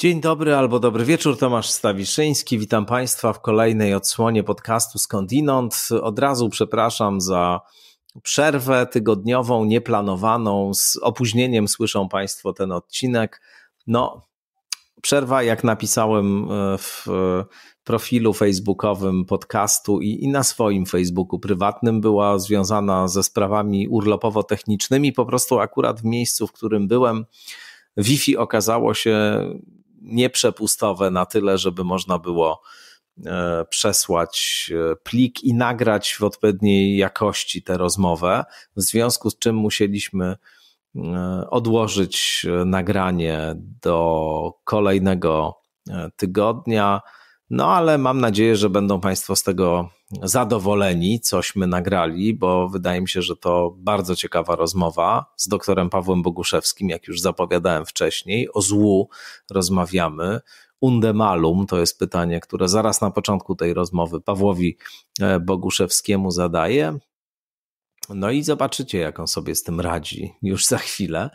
Dzień dobry albo dobry wieczór, Tomasz Stawiszyński. Witam Państwa w kolejnej odsłonie podcastu Skądinąd. Od razu przepraszam za przerwę tygodniową, nieplanowaną. Z opóźnieniem słyszą Państwo ten odcinek. No, przerwa, jak napisałem e, w profilu facebookowym podcastu i, i, na swoim Facebooku prywatnym, była związana ze sprawami urlopowo-technicznymi. Po prostu akurat w miejscu, w którym byłem, Wi-Fi okazało się nieprzepustowe na tyle, żeby można było e, przesłać e, plik i nagrać w odpowiedniej jakości tę rozmowę, w związku z czym musieliśmy e, odłożyć nagranie do kolejnego tygodnia. No ale mam nadzieję, że będą Państwo z tego zadowoleni, cośmy nagrali, bo wydaje mi się, że to bardzo ciekawa rozmowa z doktorem Pawłem Boguszewskim, jak już zapowiadałem wcześniej. O złu rozmawiamy. Undemalum to jest pytanie, które zaraz na początku tej rozmowy Pawłowi e, Boguszewskiemu zadaję. No i zobaczycie, jak on sobie z tym radzi już za chwilę.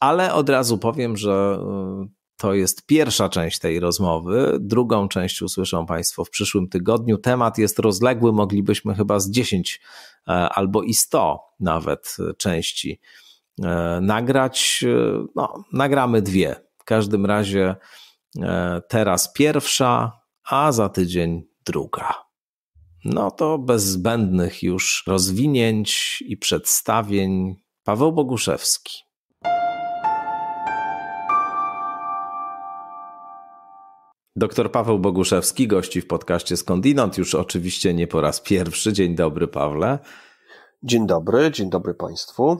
Ale od razu powiem, że e, to jest pierwsza część tej rozmowy. Drugą część usłyszą Państwo w przyszłym tygodniu. Temat jest rozległy, moglibyśmy chyba z 10 e, albo i 100 nawet e, części e, nagrać. No, nagramy dwie. W każdym razie teraz pierwsza, a za tydzień druga. No to bez zbędnych już rozwinięć i przedstawień Paweł Boguszewski. Doktor Paweł Boguszewski gości w podcaście Skądinąd, już oczywiście nie po raz pierwszy. Dzień dobry, Pawle. Dzień dobry, dzień dobry Państwu.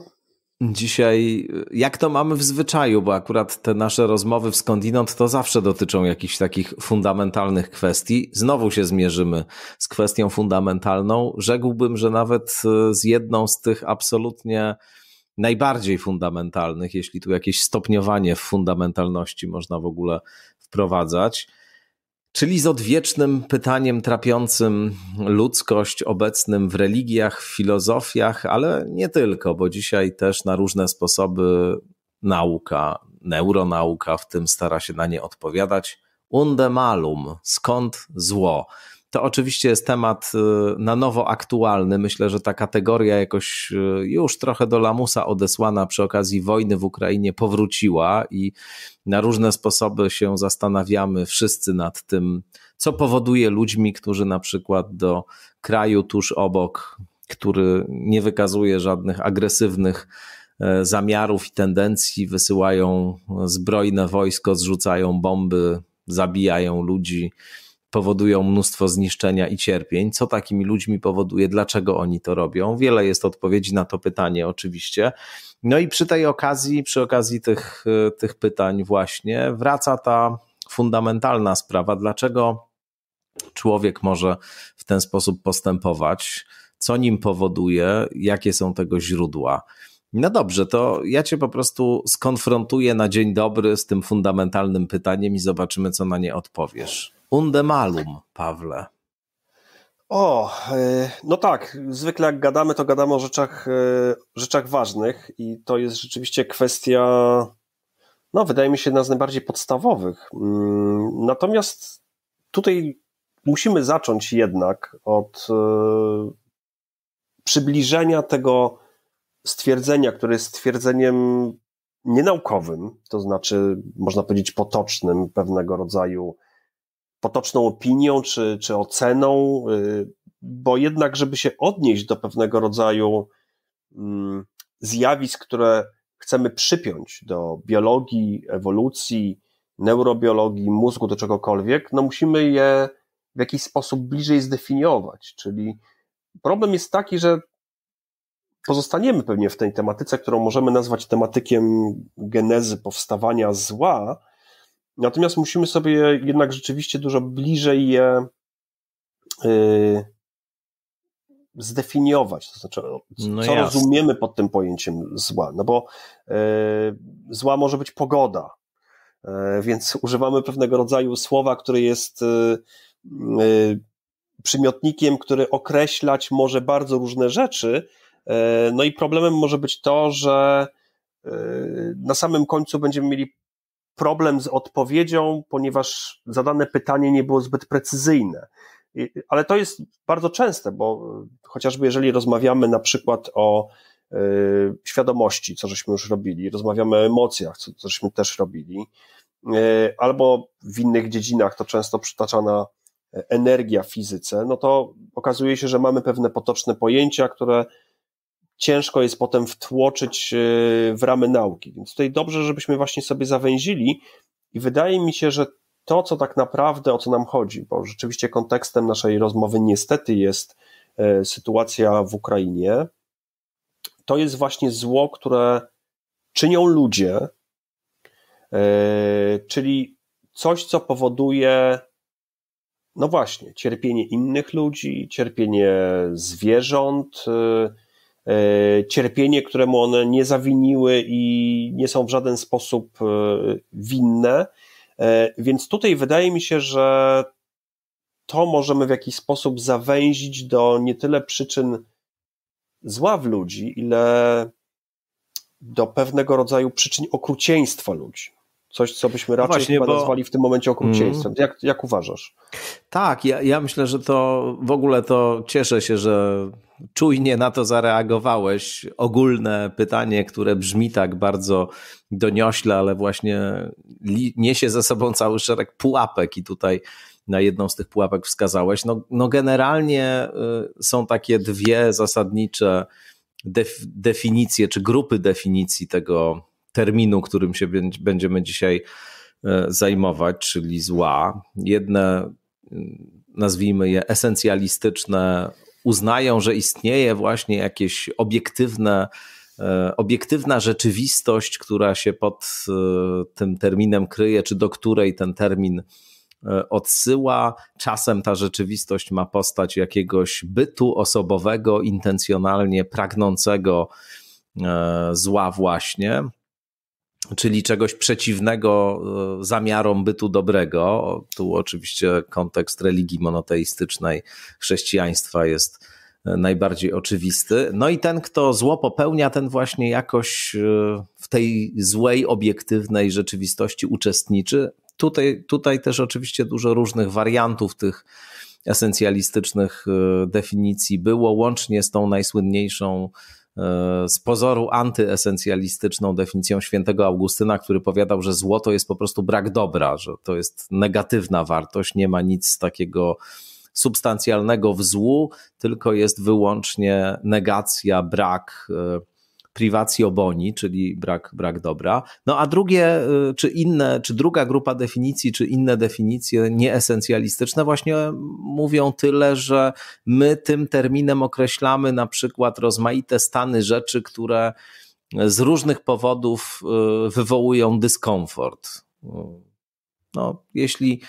Dzisiaj, jak to mamy w zwyczaju, bo akurat te nasze rozmowy w skądinąd to zawsze dotyczą jakichś takich fundamentalnych kwestii. Znowu się zmierzymy z kwestią fundamentalną. Rzekłbym, że nawet e, z jedną z tych absolutnie najbardziej fundamentalnych, jeśli tu jakieś stopniowanie w fundamentalności można w ogóle wprowadzać. Czyli z odwiecznym pytaniem trapiącym ludzkość obecnym w religiach, w filozofiach, ale nie tylko, bo dzisiaj też na różne sposoby nauka, neuronauka w tym stara się na nie odpowiadać. Unde malum, skąd zło? To oczywiście jest temat y, na nowo aktualny. Myślę, że ta kategoria jakoś y, już trochę do lamusa odesłana przy okazji wojny w Ukrainie powróciła i na różne sposoby się zastanawiamy wszyscy nad tym, co powoduje ludźmi, którzy na przykład do kraju tuż obok, który nie wykazuje żadnych agresywnych e, zamiarów i tendencji, wysyłają zbrojne wojsko, zrzucają bomby, zabijają ludzi powodują mnóstwo zniszczenia i cierpień. Co takimi ludźmi powoduje, dlaczego oni to robią? Wiele jest odpowiedzi na to pytanie, oczywiście. No i przy tej okazji, przy okazji tych, e, tych pytań, właśnie wraca ta fundamentalna sprawa, dlaczego człowiek może w ten sposób postępować, co nim powoduje, jakie są tego źródła. No dobrze, to ja cię po prostu skonfrontuję na dzień dobry z tym fundamentalnym pytaniem i zobaczymy, co na nie odpowiesz. Undemalum, Pawle. O, e, no tak, zwykle jak gadamy, to gadamy o rzeczach, e, rzeczach ważnych i to jest rzeczywiście kwestia, no wydaje mi się, jedna z najbardziej podstawowych. Mm, natomiast tutaj musimy zacząć jednak od e, przybliżenia tego stwierdzenia, które jest stwierdzeniem nienaukowym, to znaczy, można powiedzieć, potocznym pewnego rodzaju potoczną opinią czy, czy oceną, y, bo jednak, żeby się odnieść do pewnego rodzaju mm, zjawisk, które chcemy przypiąć do biologii, ewolucji, neurobiologii, mózgu, do czegokolwiek, no musimy je w jakiś sposób bliżej zdefiniować. Czyli problem jest taki, że pozostaniemy pewnie w tej tematyce, którą możemy nazwać tematykiem genezy powstawania zła, Natomiast musimy sobie jednak rzeczywiście dużo bliżej je yy, zdefiniować. To znaczy, no co jasne. rozumiemy pod tym pojęciem zła? No bo yy, zła może być pogoda, yy, więc używamy pewnego rodzaju słowa, które jest y, y, przymiotnikiem, który określać może bardzo różne rzeczy. Y, no i problemem może być to, że na samym końcu będziemy mieli problem z odpowiedzią, ponieważ zadane pytanie nie było zbyt precyzyjne. Ale to jest bardzo częste, bo e, chociażby jeżeli rozmawiamy na przykład o y, świadomości, co żeśmy już robili, rozmawiamy o emocjach, co, co żeśmy też robili, y, albo w innych dziedzinach to często przytaczana energia w fizyce, no to okazuje się, że mamy pewne potoczne pojęcia, które ciężko jest potem wtłoczyć y, w ramy nauki. Więc tutaj dobrze, żebyśmy właśnie sobie zawęzili i wydaje mi się, że to, co tak naprawdę, o co nam chodzi, bo rzeczywiście kontekstem naszej rozmowy niestety jest y, sytuacja w Ukrainie, to jest właśnie zło, które czynią ludzie, y, czyli coś, co powoduje, no właśnie, cierpienie innych ludzi, cierpienie zwierząt, E, cierpienie, któremu one nie zawiniły i nie są w żaden sposób e, winne. E, więc tutaj wydaje mi się, że to możemy w jakiś sposób zawęzić do nie tyle przyczyn zła w ludzi, ile do pewnego rodzaju przyczyn okrucieństwa ludzi. Coś, co byśmy raczej Właśnie, chyba bo... nazwali w tym momencie okrucieństwem. Mm. Jak, jak uważasz? Tak, ja, ja myślę, że to w ogóle to cieszę się, że czujnie na to zareagowałeś. Ogólne pytanie, które brzmi tak bardzo doniośle, ale właśnie niesie ze sobą cały szereg pułapek i tutaj na jedną z tych pułapek wskazałeś. No, no generalnie y, są takie dwie zasadnicze definicje czy grupy definicji tego terminu, którym się będziemy dzisiaj e, zajmować, czyli zła. Jedne, mm, nazwijmy je esencjalistyczne, uznają, że istnieje właśnie jakieś obiektywne, e, obiektywna rzeczywistość, która się pod e, tym terminem kryje, czy do której ten termin odsyła. Czasem ta rzeczywistość ma postać jakiegoś bytu osobowego, intencjonalnie pragnącego zła, właśnie czyli czegoś przeciwnego e, zamiarom bytu dobrego. Tu oczywiście kontekst religii monoteistycznej chrześcijaństwa jest e, najbardziej oczywisty. No i ten, kto zło popełnia, ten właśnie jakoś e, w tej złej, obiektywnej rzeczywistości uczestniczy. Tutaj, tutaj też oczywiście dużo różnych wariantów tych esencjalistycznych definicji było, łącznie z tą najsłynniejszą E, z pozoru antyesencjalistyczną definicją świętego Augustyna, który powiadał, że złoto jest po prostu brak dobra, że to jest negatywna wartość, nie ma nic takiego substancjalnego w złu, tylko jest wyłącznie negacja, brak. Yy, privacjo boni, czyli brak, brak dobra. No a drugie, y, czy inne, czy druga grupa definicji, czy inne definicje nieesencjalistyczne właśnie mówią tyle, że my tym terminem określamy na przykład rozmaite stany rzeczy, które z różnych powodów y, wywołują dyskomfort. No, jeśli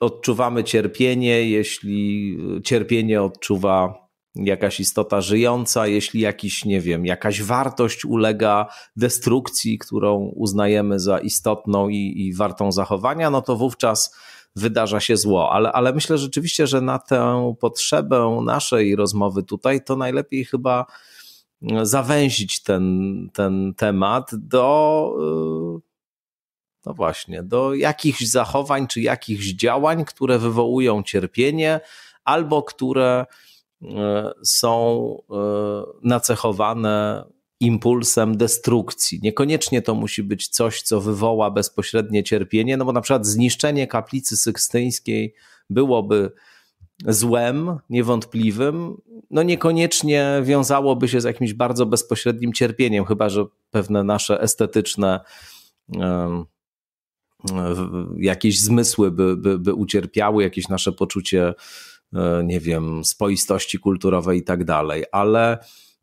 odczuwamy cierpienie, jeśli y, cierpienie odczuwa jakaś istota żyjąca, jeśli jakiś, nie wiem, jakaś wartość ulega destrukcji, którą uznajemy za istotną i, i wartą zachowania, no to wówczas wydarza się zło. Ale, ale myślę rzeczywiście, że na tę potrzebę naszej rozmowy tutaj to najlepiej chyba zawęzić ten, ten temat do. Y, no właśnie, do jakichś zachowań czy jakichś działań, które wywołują cierpienie, albo które są e, nacechowane impulsem destrukcji. Niekoniecznie to musi być coś, co wywoła bezpośrednie cierpienie, no bo na przykład zniszczenie kaplicy sykstyńskiej byłoby złem niewątpliwym, no niekoniecznie wiązałoby się z jakimś bardzo bezpośrednim cierpieniem, chyba że pewne nasze estetyczne jakieś zmysły by, by, by ucierpiały, jakieś nasze poczucie E, nie wiem, spoistości kulturowej i tak dalej, ale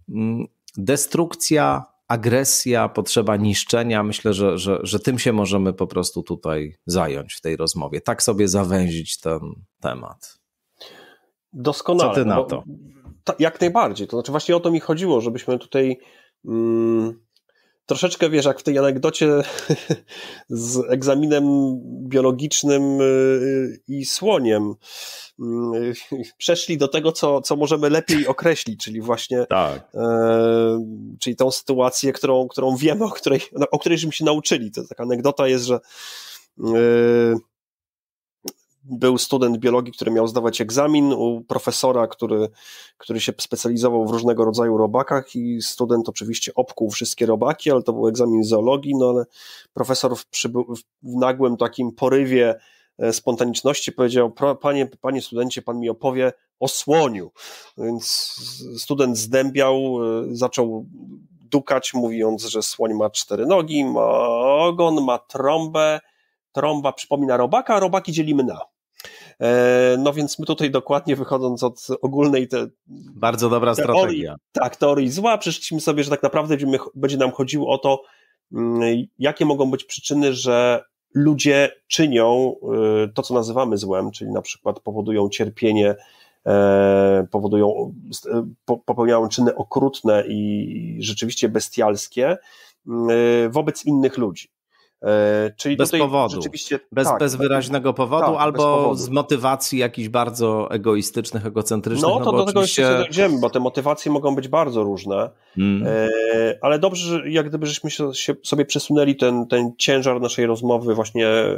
mm, destrukcja, agresja, potrzeba niszczenia, myślę, że, że, że tym się możemy po prostu tutaj zająć w tej rozmowie. Tak sobie zawęzić ten temat. Doskonale. Co ty no na to? jak najbardziej. To znaczy, właśnie o to mi chodziło, żebyśmy tutaj. Mm, troszeczkę wiesz, jak w tej anegdocie z egzaminem biologicznym y, y, i słoniem. Y, przeszli do tego, co, co możemy lepiej określić, czyli właśnie tak. e, czyli tą sytuację, którą, którą wiemy, o której, no, o której żeśmy się nauczyli. To taka anegdota jest, że e, był student biologii, który miał zdawać egzamin u profesora, który, który się specjalizował w różnego rodzaju robakach i student oczywiście obkuł wszystkie robaki, ale to był egzamin zoologii, no ale profesor w, przybył, w nagłym takim porywie e, spontaniczności powiedział, panie, panie studencie, pan mi opowie o słoniu. Więc student zdębiał, e, zaczął dukać, mówiąc, że słoń ma cztery nogi, ma ogon, ma trąbę, Tromba przypomina robaka, a robaki dzielimy na. E, no więc my tutaj dokładnie wychodząc od ogólnej te, bardzo dobra teorii, strategia. Tak, teorii zła, przyszliśmy sobie, że tak naprawdę będzie nam chodziło o to, mm, jakie mogą być przyczyny, że ludzie czynią e, to, co nazywamy złem, czyli na przykład powodują cierpienie, e, powodują, popełniają czyny okrutne i rzeczywiście bestialskie mm, wobec innych ludzi. E, czyli bez powodu. bez, tak, bez wyraźnego tak, powodu tak, albo powodu. z motywacji jakichś bardzo egoistycznych, egocentrycznych. No, no to do oczywiście... tego jeszcze dojdziemy, bo te motywacje mogą być bardzo różne, mm. E, ale dobrze, jak gdyby żeśmy się, się sobie przesunęli ten, ten ciężar naszej rozmowy właśnie e,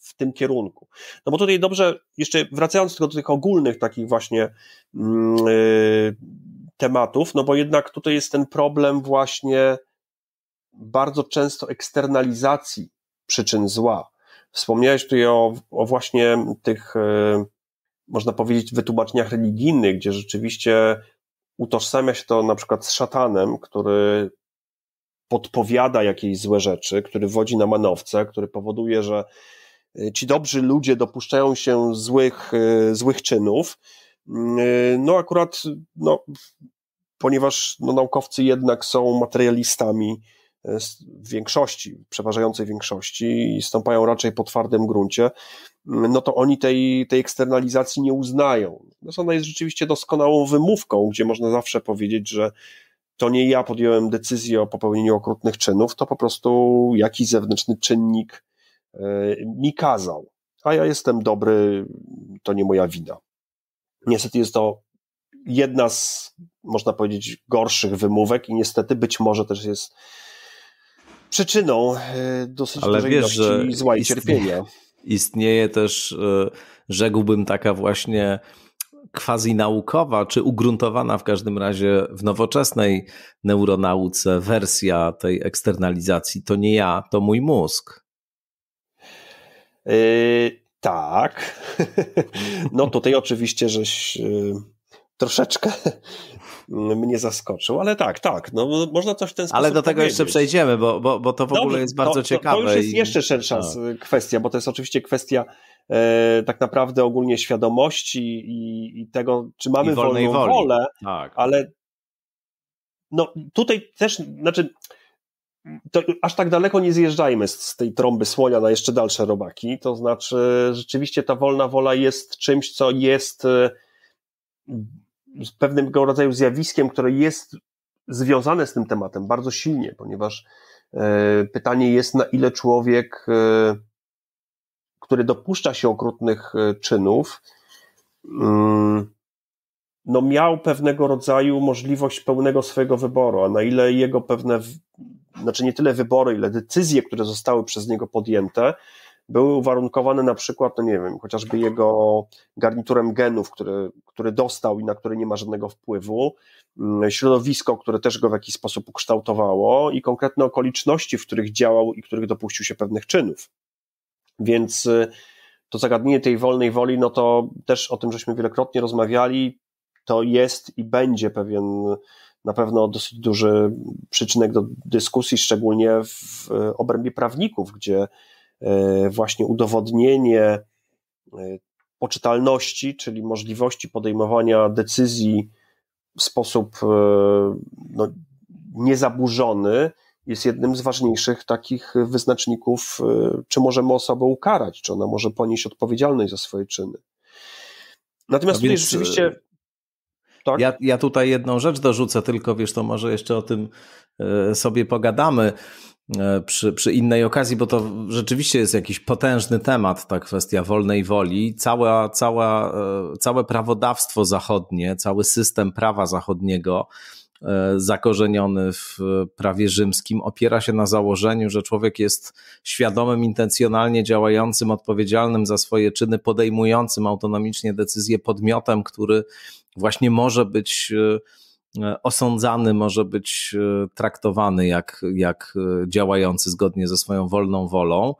w tym kierunku. No bo tutaj dobrze, jeszcze wracając tylko do tych ogólnych takich właśnie mm, tematów, no bo jednak tutaj jest ten problem właśnie bardzo często eksternalizacji przyczyn zła. Wspomniałeś tutaj o, o właśnie tych, e, można powiedzieć, wytłumaczeniach religijnych, gdzie rzeczywiście utożsamia się to na przykład z szatanem, który podpowiada jakieś złe rzeczy, który wodzi na manowce, który powoduje, że e, ci dobrzy ludzie dopuszczają się złych, e, złych czynów. Mm, no akurat, no, ponieważ no, naukowcy jednak są materialistami, E, w większości, przeważającej większości i stąpają raczej po twardym gruncie, mm, no to oni tej, tej eksternalizacji nie uznają. No ona jest rzeczywiście doskonałą wymówką, gdzie można zawsze powiedzieć, że to nie ja podjąłem decyzję o popełnieniu okrutnych czynów, to po prostu jakiś zewnętrzny czynnik e, mi kazał, a ja jestem dobry, to nie moja wina. Niestety jest to jedna z, można powiedzieć, gorszych wymówek i niestety być może też jest przyczyną e, dosyć Ale dużej wiesz, że zła i cierpienia. Istnieje też, e, rzekłbym, taka właśnie quasi naukowa, czy ugruntowana w każdym razie w nowoczesnej neuronauce wersja tej eksternalizacji. To nie ja, to mój mózg. Yy, tak. no tutaj oczywiście, żeś troszeczkę mnie zaskoczył, ale tak, tak, no, można coś w ten sposób Ale do tego powiedzieć. jeszcze przejdziemy, bo, bo, bo to w Dobrze, ogóle jest bardzo to, ciekawe. To, już jest i... jeszcze szersza kwestia, bo to jest oczywiście kwestia e, tak naprawdę ogólnie świadomości i, i tego, czy mamy wolną woli. wolę, tak. ale no tutaj też, znaczy to aż tak daleko nie zjeżdżajmy z, z tej trąby słonia na jeszcze dalsze robaki, to znaczy rzeczywiście ta wolna wola jest czymś, co jest e, z pewnym rodzaju zjawiskiem, które jest związane z tym tematem bardzo silnie, ponieważ e, pytanie jest, na ile człowiek, e, który dopuszcza się okrutnych e, czynów, mm, no miał pewnego rodzaju możliwość pełnego swojego wyboru, a na ile jego pewne, znaczy nie tyle wybory, ile decyzje, które zostały przez niego podjęte, były uwarunkowane na przykład, no nie wiem, chociażby jego garniturem genów, który, który dostał i na który nie ma żadnego wpływu, mm, środowisko, które też go w jakiś sposób ukształtowało i konkretne okoliczności, w których działał i których dopuścił się pewnych czynów. Więc y, to zagadnienie tej wolnej woli, no to też o tym żeśmy wielokrotnie rozmawiali, to jest i będzie pewien na pewno dosyć duży przyczynek do dyskusji, szczególnie w obrębie prawników, gdzie E, właśnie udowodnienie e, poczytalności, czyli możliwości podejmowania decyzji w sposób e, no, niezaburzony, jest jednym z ważniejszych takich wyznaczników, czy możemy osobę ukarać, czy ona może ponieść odpowiedzialność za swoje czyny. Natomiast no tutaj rzeczywiście tak? Ja, ja, tutaj jedną rzecz dorzucę, tylko wiesz, to może jeszcze o tym sobie pogadamy. E, przy, przy innej okazji, bo to rzeczywiście jest jakiś potężny temat, ta kwestia wolnej woli. Cała, cała, e, całe prawodawstwo zachodnie, cały system prawa zachodniego e, zakorzeniony w prawie rzymskim opiera się na założeniu, że człowiek jest świadomym, intencjonalnie działającym, odpowiedzialnym za swoje czyny, podejmującym autonomicznie decyzje podmiotem, który właśnie może być E, osądzany może być e, traktowany jak, jak e, działający zgodnie ze swoją wolną wolą.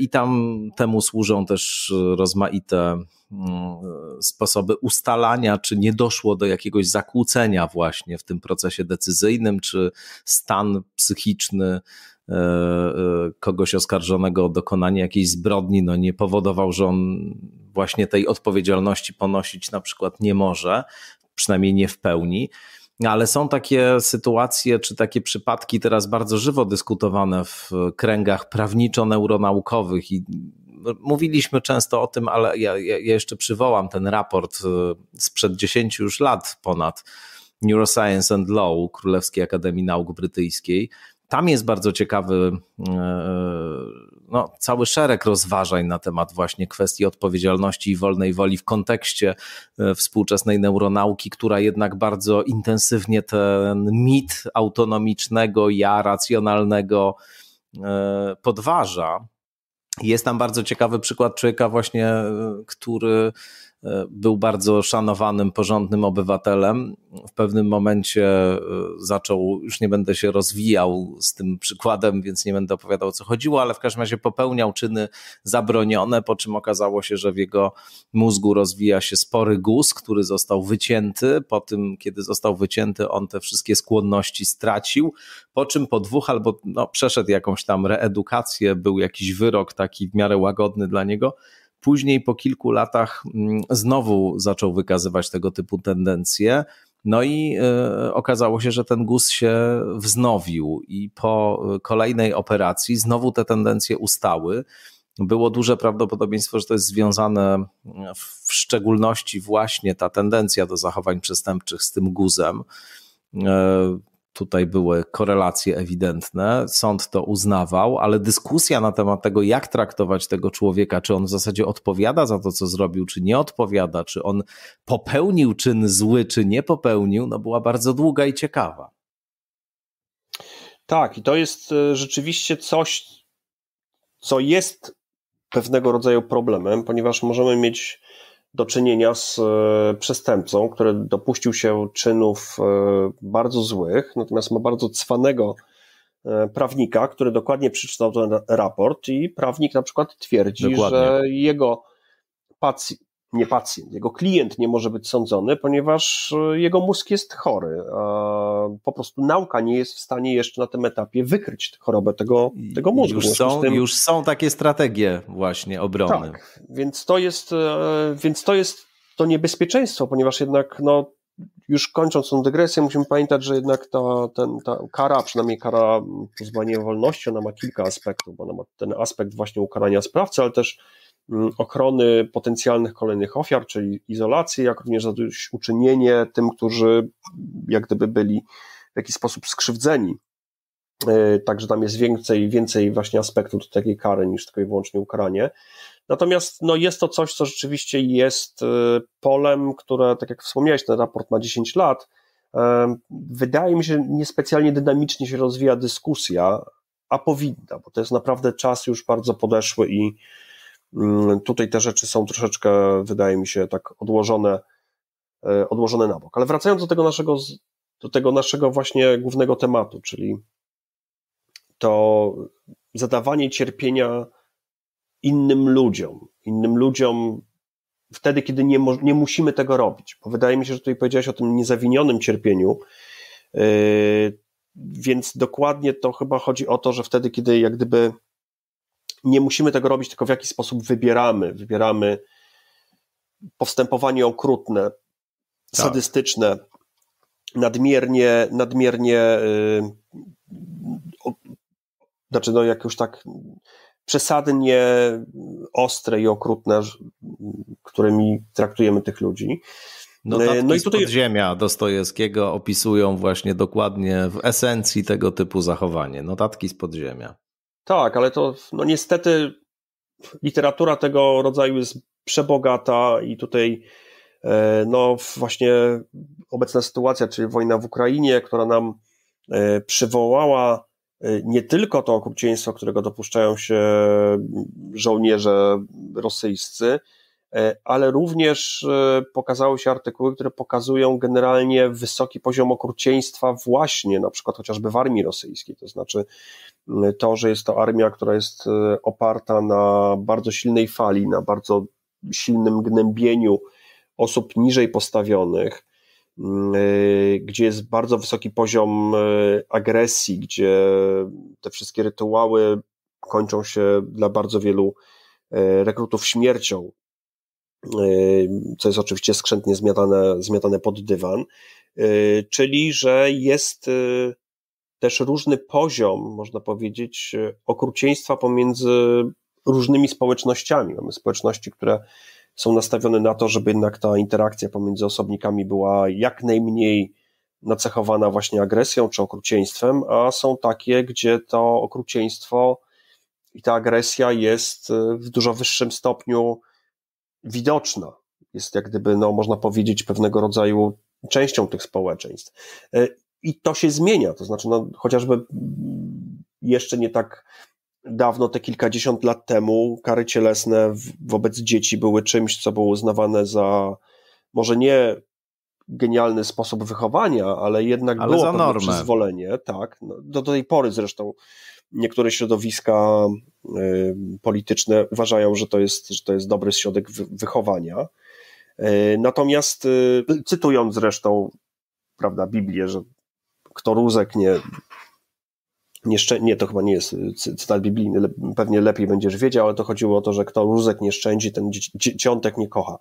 I tam temu służą też rozmaite mm, sposoby ustalania, czy nie doszło do jakiegoś zakłócenia właśnie w tym procesie decyzyjnym, czy stan psychiczny kogoś oskarżonego o dokonanie jakiejś zbrodni no nie powodował, że on właśnie tej odpowiedzialności ponosić na przykład nie może, przynajmniej nie w pełni ale są takie sytuacje czy takie przypadki teraz bardzo żywo dyskutowane w kręgach prawniczo-neuronaukowych i mówiliśmy często o tym, ale ja, ja, jeszcze przywołam ten raport y, sprzed 10 już lat ponad Neuroscience and Law Królewskiej Akademii Nauk Brytyjskiej, tam jest bardzo ciekawy e, e, no, cały szereg rozważań na temat właśnie kwestii odpowiedzialności i wolnej woli w kontekście e, współczesnej neuronauki, która jednak bardzo intensywnie ten mit autonomicznego ja racjonalnego podważa. Jest tam bardzo ciekawy przykład człowieka właśnie, który E, był bardzo szanowanym, porządnym obywatelem. W pewnym momencie e, zaczął, już nie będę się rozwijał z tym przykładem, więc nie będę opowiadał o co chodziło, ale w każdym razie popełniał czyny zabronione, po czym okazało się, że w jego mózgu rozwija się spory guz, który został wycięty. Po tym, kiedy został wycięty, on te wszystkie skłonności stracił, po czym po dwóch albo no, przeszedł jakąś tam reedukację, był jakiś wyrok taki w miarę łagodny dla niego Później po kilku latach mm, znowu zaczął wykazywać tego typu tendencje. No i e, okazało się, że ten guz się wznowił, i po e, kolejnej operacji znowu te tendencje ustały. Było duże prawdopodobieństwo, że to jest związane mm, w szczególności właśnie ta tendencja do zachowań przestępczych z tym guzem e, tutaj były korelacje ewidentne. Sąd to uznawał, ale dyskusja na temat tego, jak traktować tego człowieka, czy on w zasadzie odpowiada za to, co zrobił, czy nie odpowiada, czy on popełnił czyn zły, czy nie popełnił, no była bardzo długa i ciekawa. Tak, i to jest e, rzeczywiście coś, co jest pewnego rodzaju problemem, ponieważ możemy mieć do czynienia z e, przestępcą, który dopuścił się czynów e, bardzo złych, natomiast ma bardzo cwanego e, prawnika, który dokładnie przeczytał ten raport i prawnik na przykład twierdzi, dokładnie. że jego pacjent, nie pacjent, jego klient nie może być sądzony, ponieważ jego mózg jest chory, a po prostu nauka nie jest w stanie jeszcze na tym etapie wykryć chorobę tego, tego mózgu. Już są, tym... już są takie strategie właśnie obrony. Tak, więc to jest, e, więc to jest to niebezpieczeństwo, ponieważ jednak no, już kończąc tą dygresję, musimy pamiętać, że jednak ta, ten, ta kara, przynajmniej kara mm, pozbawienia wolności, ona ma kilka aspektów, bo ona ma ten aspekt właśnie ukarania sprawcy, ale też Mm, ochrony potencjalnych kolejnych ofiar, czyli izolacji, jak również uczynienie tym, którzy jak gdyby byli w jakiś sposób skrzywdzeni. E, także tam jest więcej, więcej właśnie aspektów takiej kary niż tylko i wyłącznie ukaranie. Natomiast no, jest to coś, co rzeczywiście jest e, polem, które, tak jak wspomniałeś, ten raport ma 10 lat. E, wydaje mi się, niespecjalnie dynamicznie się rozwija dyskusja, a powinna, bo to jest naprawdę czas już bardzo podeszły i Mm, tutaj te rzeczy są troszeczkę, wydaje mi się, tak odłożone, e, odłożone na bok. Ale wracając do tego naszego, do tego naszego właśnie głównego tematu, czyli to zadawanie cierpienia innym ludziom, innym ludziom wtedy, kiedy nie, nie musimy tego robić. Bo wydaje mi się, że tutaj powiedziałeś o tym niezawinionym cierpieniu, yy, więc dokładnie to chyba chodzi o to, że wtedy, kiedy jak gdyby nie musimy tego robić, tylko w jaki sposób wybieramy. Wybieramy postępowanie okrutne, tak. sadystyczne, nadmiernie, nadmiernie, yy, o, znaczy no jak już tak przesadnie ostre i okrutne, którymi traktujemy tych ludzi. Notatki no, y, no i tutaj... jest podziemia Dostojewskiego opisują właśnie dokładnie w esencji tego typu zachowanie. Notatki z podziemia. Tak, ale to no niestety literatura tego rodzaju jest przebogata i tutaj e, no właśnie obecna sytuacja, czyli wojna w Ukrainie, która nam e, przywołała e, nie tylko to okrucieństwo, którego dopuszczają się mm, żołnierze rosyjscy, E, ale również e, pokazały się artykuły, które pokazują generalnie wysoki poziom okrucieństwa właśnie na przykład chociażby w armii rosyjskiej, to znaczy to, że jest to armia, która jest e, oparta na bardzo silnej fali, na bardzo silnym gnębieniu osób niżej postawionych, gdzie jest bardzo wysoki poziom agresji, gdzie te wszystkie rytuały kończą się dla bardzo wielu rekrutów śmiercią, Y, co jest oczywiście skrzętnie zmiatane, zmiatane pod dywan, y, czyli że jest y, też różny poziom, można powiedzieć, okrucieństwa pomiędzy różnymi społecznościami. Mamy społeczności, które są nastawione na to, żeby jednak ta interakcja pomiędzy osobnikami była jak najmniej nacechowana właśnie agresją czy okrucieństwem, a są takie, gdzie to okrucieństwo i ta agresja jest w dużo wyższym stopniu widoczna. Jest jak gdyby, no, można powiedzieć, pewnego rodzaju częścią tych społeczeństw. E, I to się zmienia, to znaczy, no, chociażby mm, jeszcze nie tak dawno, te kilkadziesiąt lat temu, kary cielesne wobec dzieci były czymś, co było uznawane za może nie genialny sposób wychowania, ale jednak ale było za normę. przyzwolenie, tak, no, do tej pory zresztą niektóre środowiska y, polityczne uważają, że to jest, że to jest dobry środek wychowania. Y, natomiast, y, cytując zresztą, prawda, Biblię, że kto rózek nie, nie, nie, to chyba nie jest cytat biblijny, le, pewnie lepiej będziesz wiedział, ale to chodziło o to, że kto rózek nie szczędzi, ten dzieciątek nie kocha.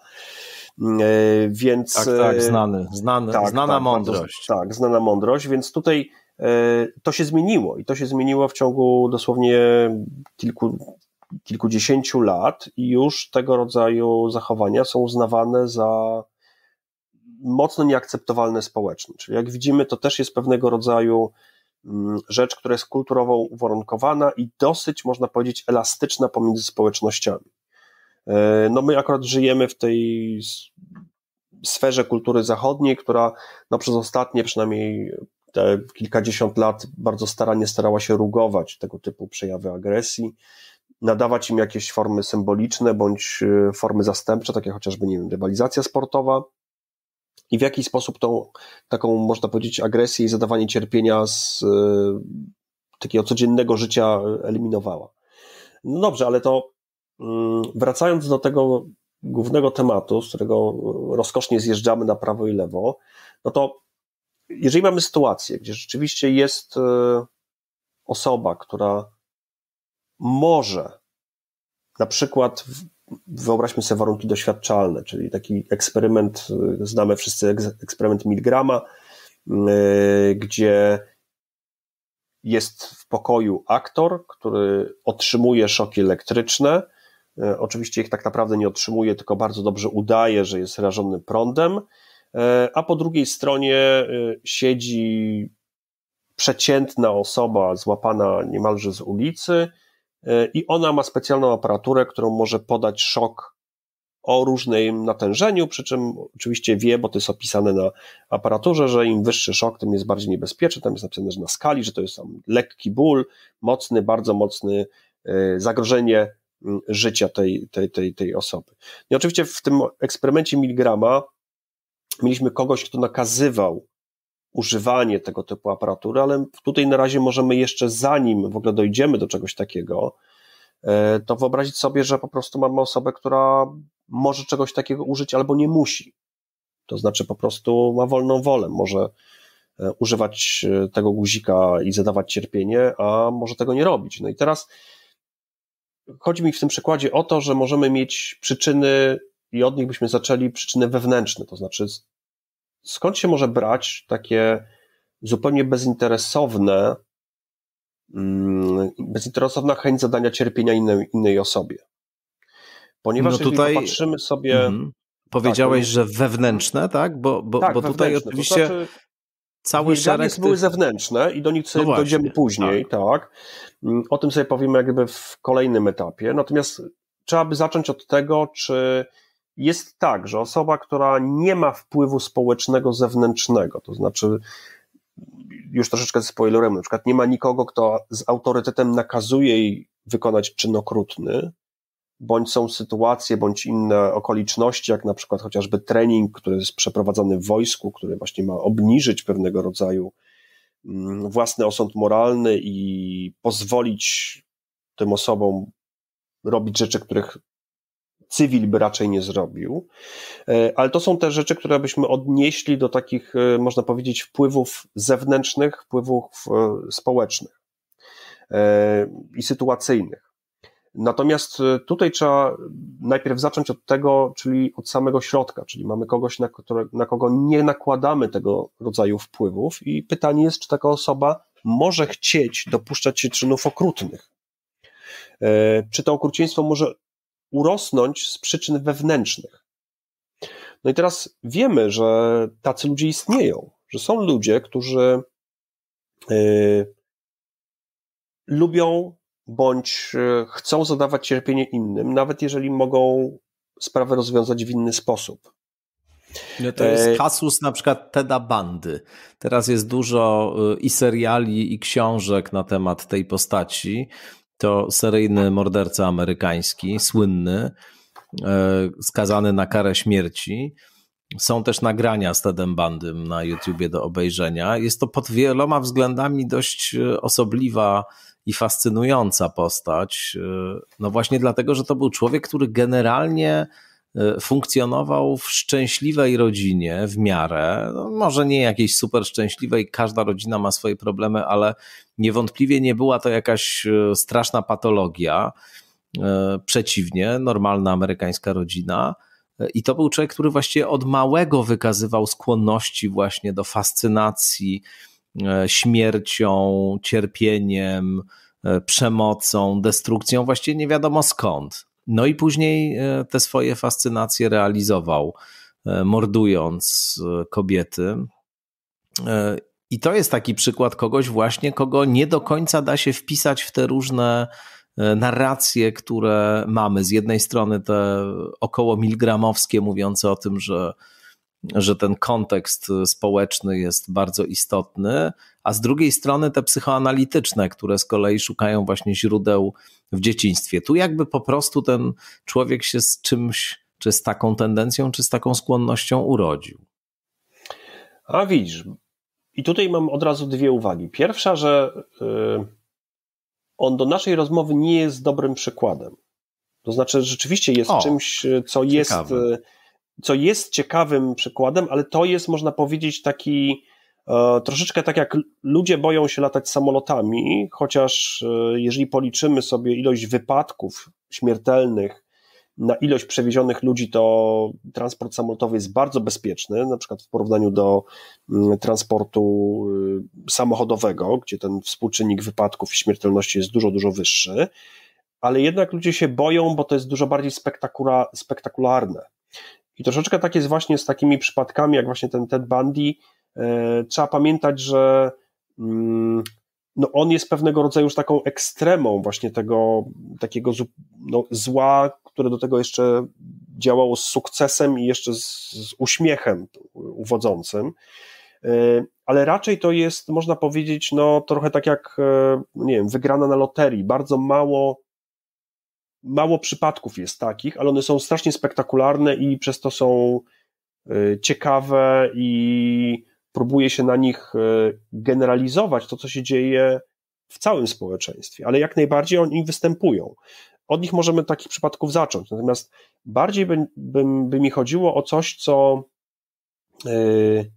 Więc, tak, tak, znany, znany tak, znana tak, mądrość. tak, znana mądrość, więc tutaj E, to się zmieniło i to się zmieniło w ciągu dosłownie kilku, kilkudziesięciu lat i już tego rodzaju zachowania są uznawane za mocno nieakceptowalne społecznie. Czyli jak widzimy, to też jest pewnego rodzaju mm, rzecz, która jest kulturowo uwarunkowana i dosyć, można powiedzieć, elastyczna pomiędzy społecznościami. E, no my akurat żyjemy w tej sferze kultury zachodniej, która no przez ostatnie przynajmniej te kilkadziesiąt lat bardzo starannie starała się rugować tego typu przejawy agresji, nadawać im jakieś formy symboliczne bądź y, formy zastępcze, takie chociażby, nie wiem, rywalizacja sportowa, i w jaki sposób tą taką, można powiedzieć, agresję i zadawanie cierpienia z y, takiego codziennego życia eliminowała. No dobrze, ale to y, wracając do tego głównego tematu, z którego y, rozkosznie zjeżdżamy na prawo i lewo, no to jeżeli mamy sytuację, gdzie rzeczywiście jest e, osoba, która może na przykład wyobraźmy sobie warunki doświadczalne, czyli taki eksperyment, e, znamy wszyscy eksperyment Milgrama, e, gdzie jest w pokoju aktor, który otrzymuje szoki elektryczne. Oczywiście ich tak naprawdę nie otrzymuje, tylko bardzo dobrze udaje, że jest rażony prądem. E, a po drugiej stronie e, siedzi przeciętna osoba złapana niemalże z ulicy e, i ona ma specjalną aparaturę, którą może podać szok o różnym natężeniu, przy czym oczywiście wie, bo to jest opisane na aparaturze, że im wyższy szok, tym jest bardziej niebezpieczny, tam jest napisane, że na skali, że to jest tam lekki ból, mocny, bardzo mocny, zagrożenie mm, życia tej, tej, tej, tej osoby. No I oczywiście w tym eksperymencie Milgrama mieliśmy kogoś, kto nakazywał używanie tego typu aparatury, ale tutaj na razie możemy jeszcze zanim w ogóle dojdziemy do czegoś takiego, e, to wyobrazić sobie, że po prostu mamy osobę, która może czegoś takiego użyć albo nie musi. To znaczy po prostu ma wolną wolę, może e, używać e, tego guzika i zadawać cierpienie, a może tego nie robić. No i teraz chodzi mi w tym przykładzie o to, że możemy mieć przyczyny i od nich byśmy zaczęli przyczyny wewnętrzne, to znaczy skąd się może brać takie zupełnie bezinteresowne, mm, bezinteresowna chęć zadania cierpienia innej, innej osobie. Ponieważ no tutaj patrzymy sobie. Mm, powiedziałeś, tak, że wewnętrzne, tak? Bo, bo, tak, bo tutaj oczywiście. To znaczy, cały szereg. Tych... były zewnętrzne i do nich sobie no dojdziemy później, tak. tak. Mm, o tym sobie powiemy jakby w kolejnym etapie. Natomiast trzeba by zacząć od tego, czy jest tak, że osoba, która nie ma wpływu społecznego zewnętrznego, to znaczy już troszeczkę spoilerem, na przykład nie ma nikogo, kto z autorytetem nakazuje jej wykonać czyn okrutny, bądź są sytuacje, bądź inne okoliczności, jak na przykład chociażby trening, który jest przeprowadzany w wojsku, który właśnie ma obniżyć pewnego rodzaju mm, własny osąd moralny i pozwolić tym osobom robić rzeczy, których cywil by raczej nie zrobił. E, ale to są te rzeczy, które byśmy odnieśli do takich, e, można powiedzieć, wpływów zewnętrznych, wpływów e, społecznych i sytuacyjnych. Natomiast tutaj trzeba najpierw zacząć od tego, czyli od samego środka, czyli mamy kogoś, na, które, na kogo nie nakładamy tego rodzaju wpływów, i pytanie jest, czy taka osoba może chcieć dopuszczać się czynów okrutnych. Czy to okrucieństwo może urosnąć z przyczyn wewnętrznych. No i teraz wiemy, że tacy ludzie istnieją, że są ludzie, którzy yy, lubią bądź y, chcą zadawać cierpienie innym, nawet jeżeli mogą sprawę rozwiązać w inny sposób. No to jest e, kasus na przykład Teda Bandy. Teraz jest dużo y, i seriali, i książek na temat tej postaci to seryjny morderca amerykański, słynny, e, skazany na karę śmierci. Są też nagrania z Tedem Bandym na YouTubie do obejrzenia. Jest to pod wieloma względami dość e, osobliwa i fascynująca postać. E, no właśnie dlatego, że to był człowiek, który generalnie E, funkcjonował w szczęśliwej rodzinie w miarę, no, może nie jakiejś super szczęśliwej, każda rodzina ma swoje problemy, ale niewątpliwie nie była to jakaś e, straszna patologia. E, przeciwnie, normalna amerykańska rodzina. I to był człowiek, który właściwie od małego wykazywał skłonności właśnie do fascynacji śmiercią, cierpieniem, przemocą, destrukcją, właściwie nie wiadomo skąd. No i później e, te swoje fascynacje realizował, e, mordując e, kobiety. I to jest taki przykład kogoś właśnie, kogo nie do końca da się wpisać w te różne narracje, które mamy. Z jednej strony te około milgramowskie, mówiące o tym, że że ten kontekst y, społeczny jest bardzo istotny, a z drugiej strony te psychoanalityczne, które z kolei szukają właśnie źródeł w dzieciństwie. Tu jakby po prostu ten człowiek się z czymś, czy z taką tendencją, czy z taką skłonnością urodził. A widzisz, i tutaj mam od razu dwie uwagi. Pierwsza, że y, on do naszej rozmowy nie jest dobrym przykładem. To znaczy, rzeczywiście jest o, czymś, y, co ciekawe. jest co jest ciekawym przykładem, ale to jest, można powiedzieć, taki e, troszeczkę tak jak ludzie boją się latać samolotami, chociaż e, jeżeli policzymy sobie ilość wypadków śmiertelnych na ilość przewiezionych ludzi, to transport samolotowy jest bardzo bezpieczny, na przykład w porównaniu do mm, transportu y, samochodowego, gdzie ten współczynnik wypadków i śmiertelności jest dużo, dużo wyższy. Ale jednak ludzie się boją, bo to jest dużo bardziej spektakularne. I troszeczkę tak jest właśnie z takimi przypadkami, jak właśnie ten Ted Bundy. E, trzeba pamiętać, że mm, no on jest pewnego rodzaju już taką ekstremą właśnie tego takiego no, zła, które do tego jeszcze działało z sukcesem i jeszcze z, z uśmiechem uwodzącym. E, ale raczej to jest, można powiedzieć, no trochę tak jak, e, no nie wiem, wygrana na loterii. Bardzo mało mało przypadków jest takich, ale one są strasznie spektakularne i przez to są y, ciekawe i próbuje się na nich y, generalizować to, co się dzieje w całym społeczeństwie, ale jak najbardziej oni występują. Od nich możemy takich przypadków zacząć. Natomiast bardziej by, by, by mi chodziło o coś, co, y,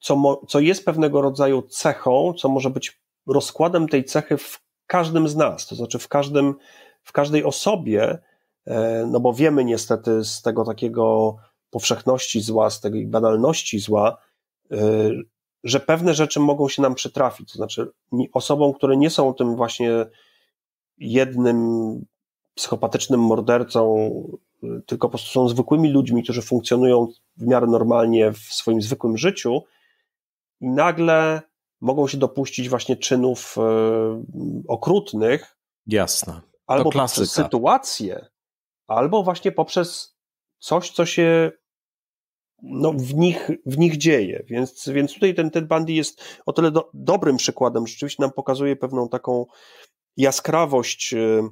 co, co jest pewnego rodzaju cechą, co może być rozkładem tej cechy w każdym z nas, to znaczy w każdym w każdej osobie, e, no bo wiemy niestety z tego takiego powszechności zła, z tej banalności zła, e, że pewne rzeczy mogą się nam przytrafić. To znaczy, osobom, które nie są tym właśnie jednym psychopatycznym mordercą, e, tylko po prostu są zwykłymi ludźmi, którzy funkcjonują w miarę normalnie w swoim zwykłym życiu i nagle mogą się dopuścić właśnie czynów okrutnych. Jasne albo poprzez sytuację, albo właśnie poprzez coś, co się no, w, nich, w nich dzieje. Więc, więc tutaj ten Ted Bundy jest o tyle do, dobrym przykładem, rzeczywiście nam pokazuje pewną taką jaskrawość y,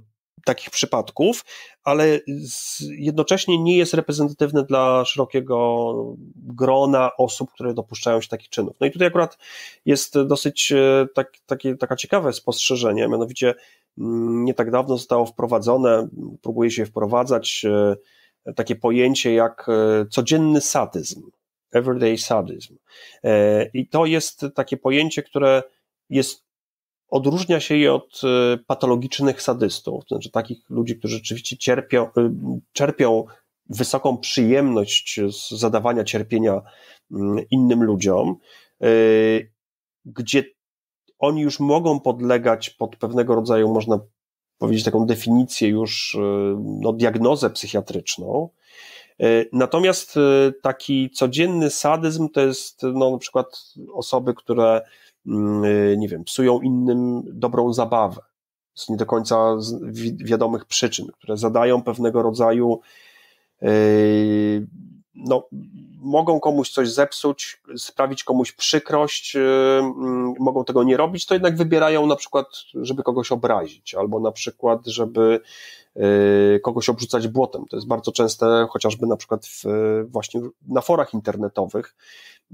takich przypadków, ale z, jednocześnie nie jest reprezentatywny dla szerokiego grona osób, które dopuszczają się takich czynów. No i tutaj akurat jest dosyć y, tak, takie, taka ciekawe spostrzeżenie, mianowicie Mm, nie tak dawno zostało wprowadzone, próbuje się wprowadzać e, takie pojęcie jak e, codzienny sadyzm, everyday sadyzm. E, I to jest takie pojęcie, które jest, odróżnia się je od patologicznych sadystów, to znaczy takich ludzi, którzy rzeczywiście cierpią, czerpią wysoką przyjemność z zadawania cierpienia mm, innym ludziom, gdzie oni już mogą podlegać pod pewnego rodzaju, można powiedzieć, taką definicję już, y, no, diagnozę psychiatryczną. Y, natomiast y, taki codzienny sadyzm to jest, no, na przykład osoby, które, mm, nie wiem, psują innym dobrą zabawę z nie do końca wiadomych przyczyn, które zadają pewnego rodzaju no, mogą komuś coś zepsuć, sprawić komuś przykrość, y, mm, mogą tego nie robić, to jednak wybierają na przykład, żeby kogoś obrazić, albo na przykład, żeby y, kogoś obrzucać błotem. To jest bardzo częste chociażby na przykład w, właśnie na forach internetowych,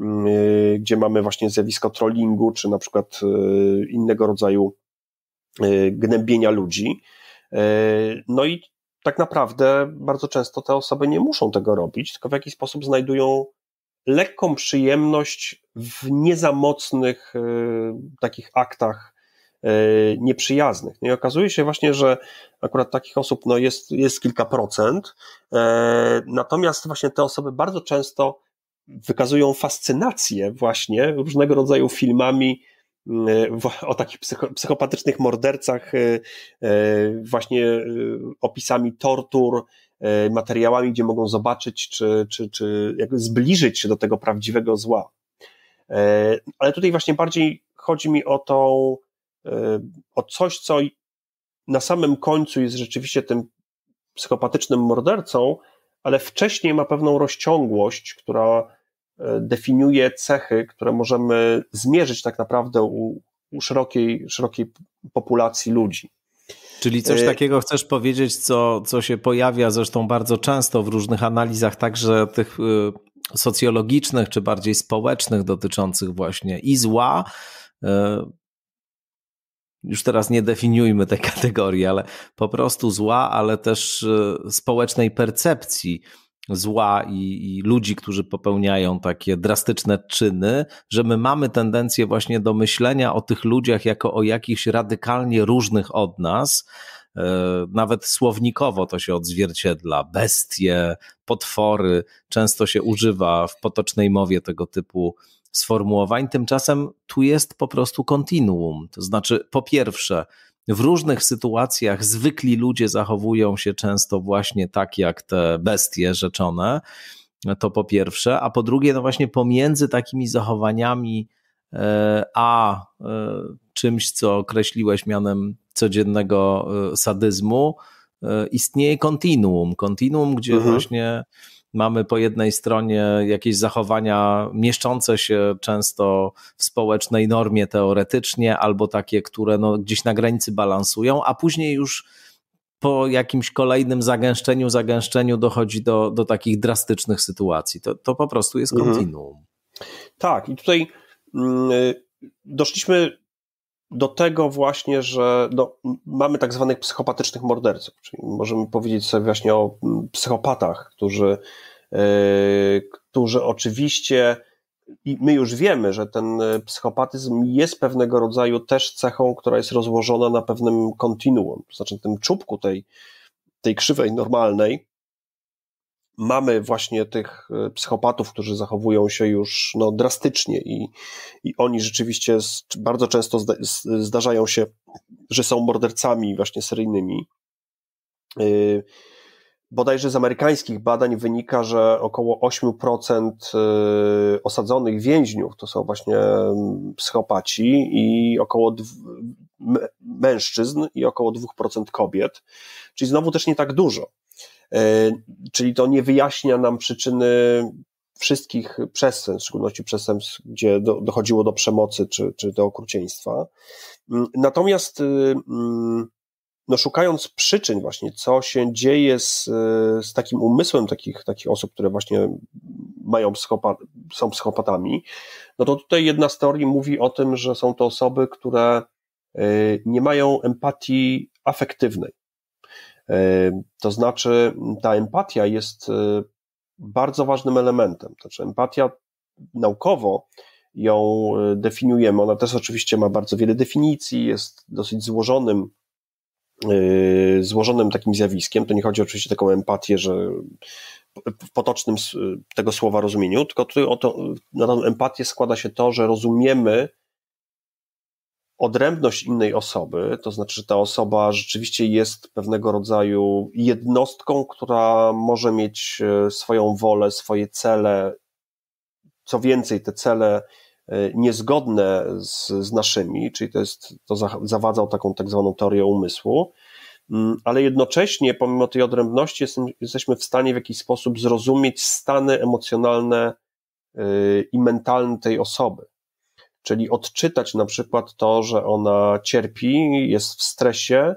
y, gdzie mamy właśnie zjawisko trollingu, czy na przykład innego rodzaju gnębienia ludzi. No i tak naprawdę bardzo często te osoby nie muszą tego robić, tylko w jakiś sposób znajdują lekką przyjemność w niezamocnych mocnych takich aktach y, nieprzyjaznych. No i okazuje się właśnie, że akurat takich osób no jest, jest kilka procent, y, natomiast właśnie te osoby bardzo często wykazują fascynację właśnie różnego rodzaju filmami o takich psychopatycznych mordercach, e, e, właśnie e, opisami tortur, materiałami, gdzie mogą zobaczyć, czy, czy, czy jak zbliżyć się do tego prawdziwego zła. Ale tutaj właśnie bardziej chodzi mi o to, o coś, co na samym końcu jest rzeczywiście tym psychopatycznym mordercą, ale wcześniej ma pewną rozciągłość, która E, definiuje cechy, które możemy zmierzyć tak naprawdę u, u szerokiej, szerokiej populacji ludzi. Czyli coś e, takiego chcesz powiedzieć, co, co się pojawia zresztą bardzo często w różnych analizach, także tych y, socjologicznych czy bardziej społecznych, dotyczących właśnie i zła. E, już teraz nie definiujmy tej kategorii, ale po prostu zła, ale też y, społecznej percepcji zła i, i, ludzi, którzy popełniają takie drastyczne czyny, że my mamy tendencję właśnie do myślenia o tych ludziach jako o jakichś radykalnie różnych od nas. E, nawet słownikowo to się odzwierciedla. Bestie, potwory, często się używa w potocznej mowie tego typu sformułowań. Tymczasem tu jest po prostu kontinuum. To znaczy, po pierwsze, w różnych sytuacjach zwykli ludzie zachowują się często właśnie tak jak te bestie rzeczone. To po pierwsze, a po drugie, no właśnie pomiędzy takimi zachowaniami e, a e, czymś, co określiłeś mianem codziennego e, sadyzmu, istnieje kontinuum. Kontinuum, gdzie mhm. właśnie mamy po jednej stronie jakieś zachowania mieszczące się często w społecznej normie teoretycznie, albo takie, które no, gdzieś na granicy balansują, a później już po jakimś kolejnym zagęszczeniu, zagęszczeniu dochodzi do, do takich drastycznych sytuacji. To, to po prostu jest mhm. kontinuum. Mhm. Tak, i tutaj mm, y, doszliśmy do tego właśnie, że no, mamy tak zwanych psychopatycznych morderców, czyli możemy powiedzieć sobie właśnie o mm, psychopatach, którzy, yy, którzy oczywiście i my już wiemy, że ten e, psychopatyzm jest pewnego rodzaju też cechą, która jest rozłożona na pewnym kontinuum, to znaczy tym czubku tej, tej krzywej normalnej, mamy właśnie tych e, psychopatów, którzy zachowują się już no, drastycznie i, i oni rzeczywiście z, bardzo często zda, zdarzają się, że są mordercami właśnie seryjnymi. Yy, bodajże z amerykańskich badań wynika, że około 8% e, osadzonych więźniów to są właśnie psychopaci i około mężczyzn i około 2% kobiet, czyli znowu też nie tak dużo. E, czyli to nie wyjaśnia nam przyczyny wszystkich przestępstw, w szczególności przestępstw, gdzie do, dochodziło do przemocy czy, czy do okrucieństwa. Mm, natomiast y, mm, no, szukając przyczyn właśnie, co się dzieje z, z takim umysłem takich, takich osób, które właśnie mają psychopat, są psychopatami, no to tutaj jedna z teorii mówi o tym, że są to osoby, które y, nie mają empatii afektywnej. E, to znaczy, ta empatia jest e, bardzo ważnym elementem. To znaczy, empatia naukowo ją e, definiujemy. Ona też oczywiście ma bardzo wiele definicji, jest dosyć złożonym złożonym takim zjawiskiem. To nie chodzi oczywiście o taką empatię, że w potocznym tego słowa rozumieniu, tylko tutaj o to, na tą empatię składa się to, że rozumiemy odrębność innej osoby, to znaczy, że ta osoba rzeczywiście jest pewnego rodzaju jednostką, która może mieć e, swoją wolę, swoje cele. Co więcej, te cele e, niezgodne z, z naszymi, czyli to jest, to zawadzał taką tak zwaną teorię umysłu, mm, ale jednocześnie, pomimo tej odrębności, jesteśmy w stanie w jakiś sposób zrozumieć stany emocjonalne e, i mentalne tej osoby czyli odczytać na przykład to, że ona cierpi, jest w stresie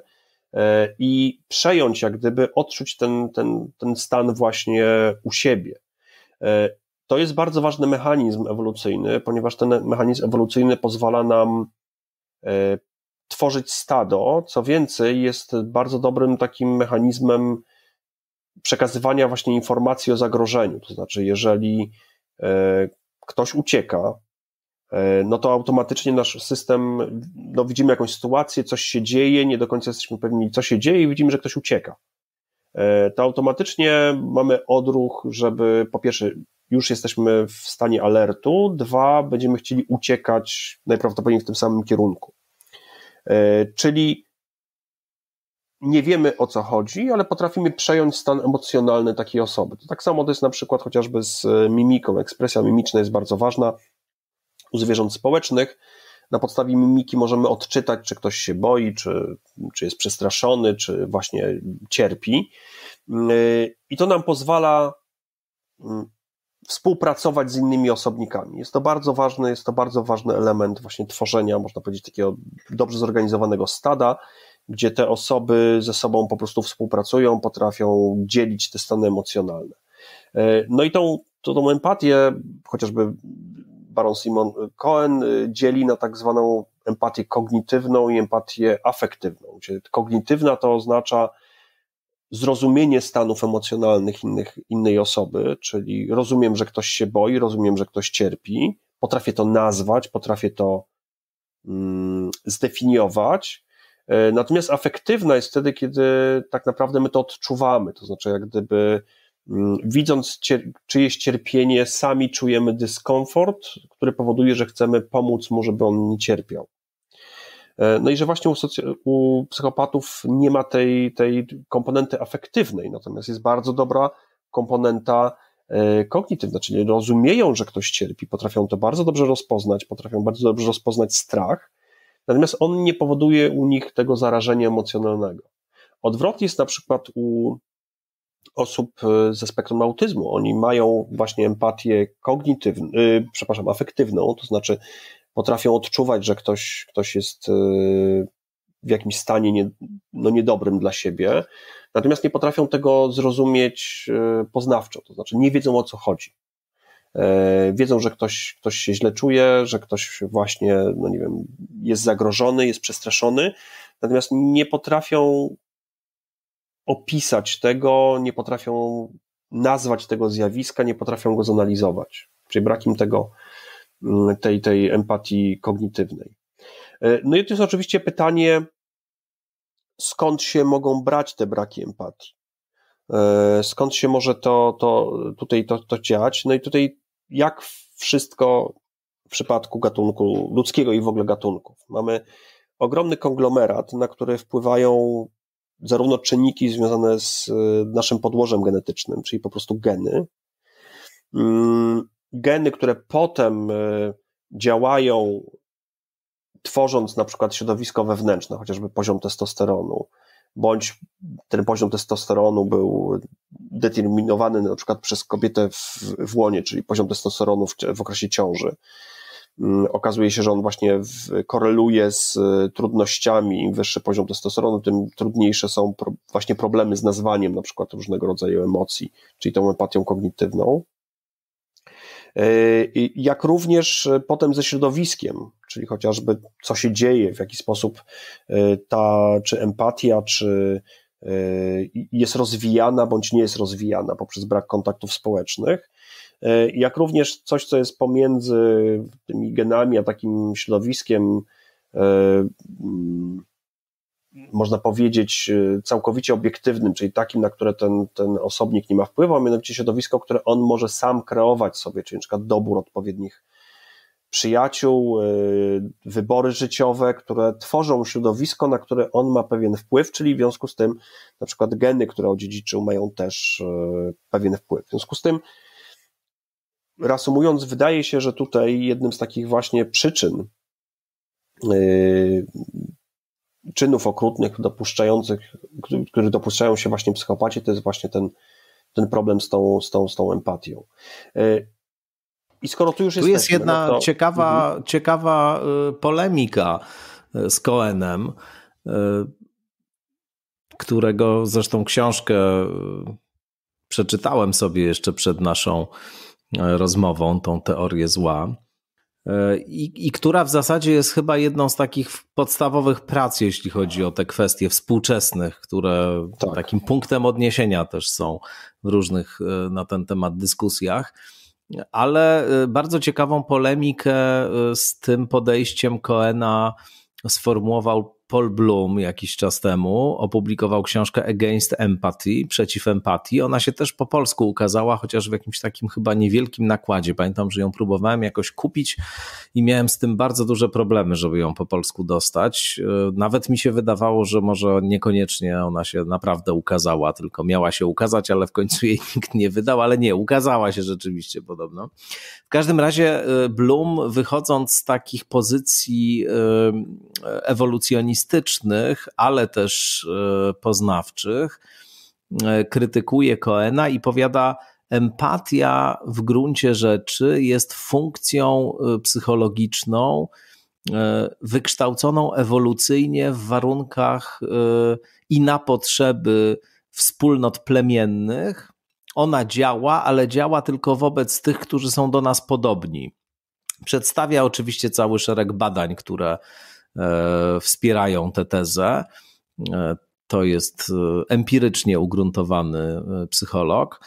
e, i przejąć, jak gdyby odczuć ten, ten, ten stan właśnie u siebie. E, to jest bardzo ważny mechanizm ewolucyjny, ponieważ ten mechanizm ewolucyjny pozwala nam e, tworzyć stado. Co więcej, jest bardzo dobrym takim mechanizmem przekazywania właśnie informacji o zagrożeniu. To znaczy, jeżeli ktoś ucieka, E, no to automatycznie nasz system, no widzimy jakąś sytuację, coś się dzieje, nie do końca jesteśmy pewni, co się dzieje i widzimy, że ktoś ucieka. E, to automatycznie mamy odruch, żeby po pierwsze już jesteśmy w stanie alertu, dwa, będziemy chcieli uciekać najprawdopodobniej w tym samym kierunku. E, czyli nie wiemy o co chodzi, ale potrafimy przejąć stan emocjonalny takiej osoby. To tak samo to jest na przykład chociażby z mimiką. Ekspresja mimiczna jest bardzo ważna u zwierząt społecznych. Na podstawie mimiki możemy odczytać, czy ktoś się boi, czy, czy jest przestraszony, czy właśnie cierpi. Y, I to nam pozwala mm, współpracować z innymi osobnikami. Jest to bardzo ważny, jest to bardzo ważny element właśnie tworzenia, można powiedzieć, takiego dobrze zorganizowanego stada, gdzie te osoby ze sobą po prostu współpracują, potrafią dzielić te stany emocjonalne. Y, no i tą, tą, tą empatię, chociażby Baron Simon Cohen y, dzieli na tak zwaną empatię kognitywną i empatię afektywną. Czyli kognitywna to oznacza zrozumienie stanów emocjonalnych innych, innej osoby, czyli rozumiem, że ktoś się boi, rozumiem, że ktoś cierpi, potrafię to nazwać, potrafię to mm, zdefiniować. E, natomiast afektywna jest wtedy, kiedy tak naprawdę my to odczuwamy, to znaczy jak gdyby Mm, widząc cier czyjeś cierpienie, sami czujemy dyskomfort, który powoduje, że chcemy pomóc mu, żeby on nie cierpiał. E, no i że właśnie u, u psychopatów nie ma tej, tej komponenty afektywnej, natomiast jest bardzo dobra komponenta e, kognitywna, czyli rozumieją, że ktoś cierpi, potrafią to bardzo dobrze rozpoznać, potrafią bardzo dobrze rozpoznać strach, natomiast on nie powoduje u nich tego zarażenia emocjonalnego. Odwrotnie jest na przykład u osób e, ze spektrum autyzmu. Oni mają właśnie empatię kognitywną, e, przepraszam, afektywną, to znaczy potrafią odczuwać, że ktoś, ktoś jest e, w jakimś stanie nie, no niedobrym dla siebie, natomiast nie potrafią tego zrozumieć poznawczo, to znaczy nie wiedzą o co chodzi. Wiedzą, że ktoś, ktoś się źle czuje, że ktoś właśnie, no nie wiem, jest zagrożony, jest przestraszony, natomiast nie potrafią opisać tego, nie potrafią nazwać tego zjawiska, nie potrafią go zanalizować. Czyli brak im tego, mm, tej, tej empatii kognitywnej. E, no i to jest oczywiście pytanie, skąd się mogą brać te braki empatii? E, skąd się może to, to tutaj to, to dziać? No i tutaj jak wszystko w przypadku gatunku ludzkiego i w ogóle gatunków. Mamy ogromny konglomerat, na który wpływają zarówno czynniki związane z e, naszym podłożem genetycznym, czyli po prostu geny, mm, geny, które potem e, działają tworząc na przykład środowisko wewnętrzne, chociażby poziom testosteronu, bądź ten poziom testosteronu był determinowany na przykład przez kobietę w, w łonie, czyli poziom testosteronu w, w okresie ciąży. Mm, okazuje się, że on właśnie koreluje z e, trudnościami. Im wyższy poziom testosteronu, tym trudniejsze są pro, właśnie problemy z nazwaniem na przykład różnego rodzaju emocji, czyli tą empatią kognitywną. E, jak również e, potem ze środowiskiem, czyli chociażby co się dzieje, w jaki sposób ta czy empatia, czy jest rozwijana bądź nie jest rozwijana poprzez brak kontaktów społecznych. E, jak również coś, co jest pomiędzy tymi genami, a takim środowiskiem, e, mm, można powiedzieć, e, całkowicie obiektywnym, czyli takim, na które ten, ten osobnik nie ma wpływu, a mianowicie środowisko, które on może sam kreować sobie, czyli na przykład dobór odpowiednich przyjaciół, wybory życiowe, które tworzą środowisko, na które on ma pewien wpływ, czyli w związku z tym na przykład geny, które odziedziczył, mają też pewien wpływ. W związku z tym Reasumując, wydaje się, że tutaj jednym z takich właśnie przyczyn yy, czynów okrutnych, dopuszczających, których dopuszczają się właśnie psychopaci, to jest właśnie ten, ten problem z tą, z tą, z tą empatią. Yy, I skoro tu już tu jest no jedna no to... ciekawa, mhm. ciekawa yy, polemika yy, z Coenem, yy, którego zresztą książkę yy, przeczytałem sobie jeszcze przed naszą E, rozmową, tą teorię zła. E, I, I, która w zasadzie jest chyba jedną z takich podstawowych prac, jeśli chodzi o te kwestie współczesnych, które tak. takim punktem odniesienia też są w różnych e, na ten temat dyskusjach. Ale bardzo ciekawą polemikę z tym podejściem Koena sformułował Paul Bloom jakiś czas temu opublikował książkę Against Empathy, przeciw empatii. Ona się też po polsku ukazała, chociaż w jakimś takim chyba niewielkim nakładzie. Pamiętam, że ją próbowałem jakoś kupić i miałem z tym bardzo duże problemy, żeby ją po polsku dostać. E, nawet mi się wydawało, że może niekoniecznie ona się naprawdę ukazała, tylko miała się ukazać, ale w końcu jej nikt nie wydał, ale nie, ukazała się rzeczywiście podobno. W każdym razie e, Bloom wychodząc z takich pozycji e, ewolucjonistycznych, ale też e, poznawczych, e, krytykuje Koena i powiada, empatia w gruncie rzeczy jest funkcją e, psychologiczną, wykształconą ewolucyjnie w warunkach i na potrzeby wspólnot plemiennych. Ona działa, ale działa tylko wobec tych, którzy są do nas podobni. Przedstawia oczywiście cały szereg badań, które E, wspierają tę tezę. E, to jest e, empirycznie ugruntowany psycholog.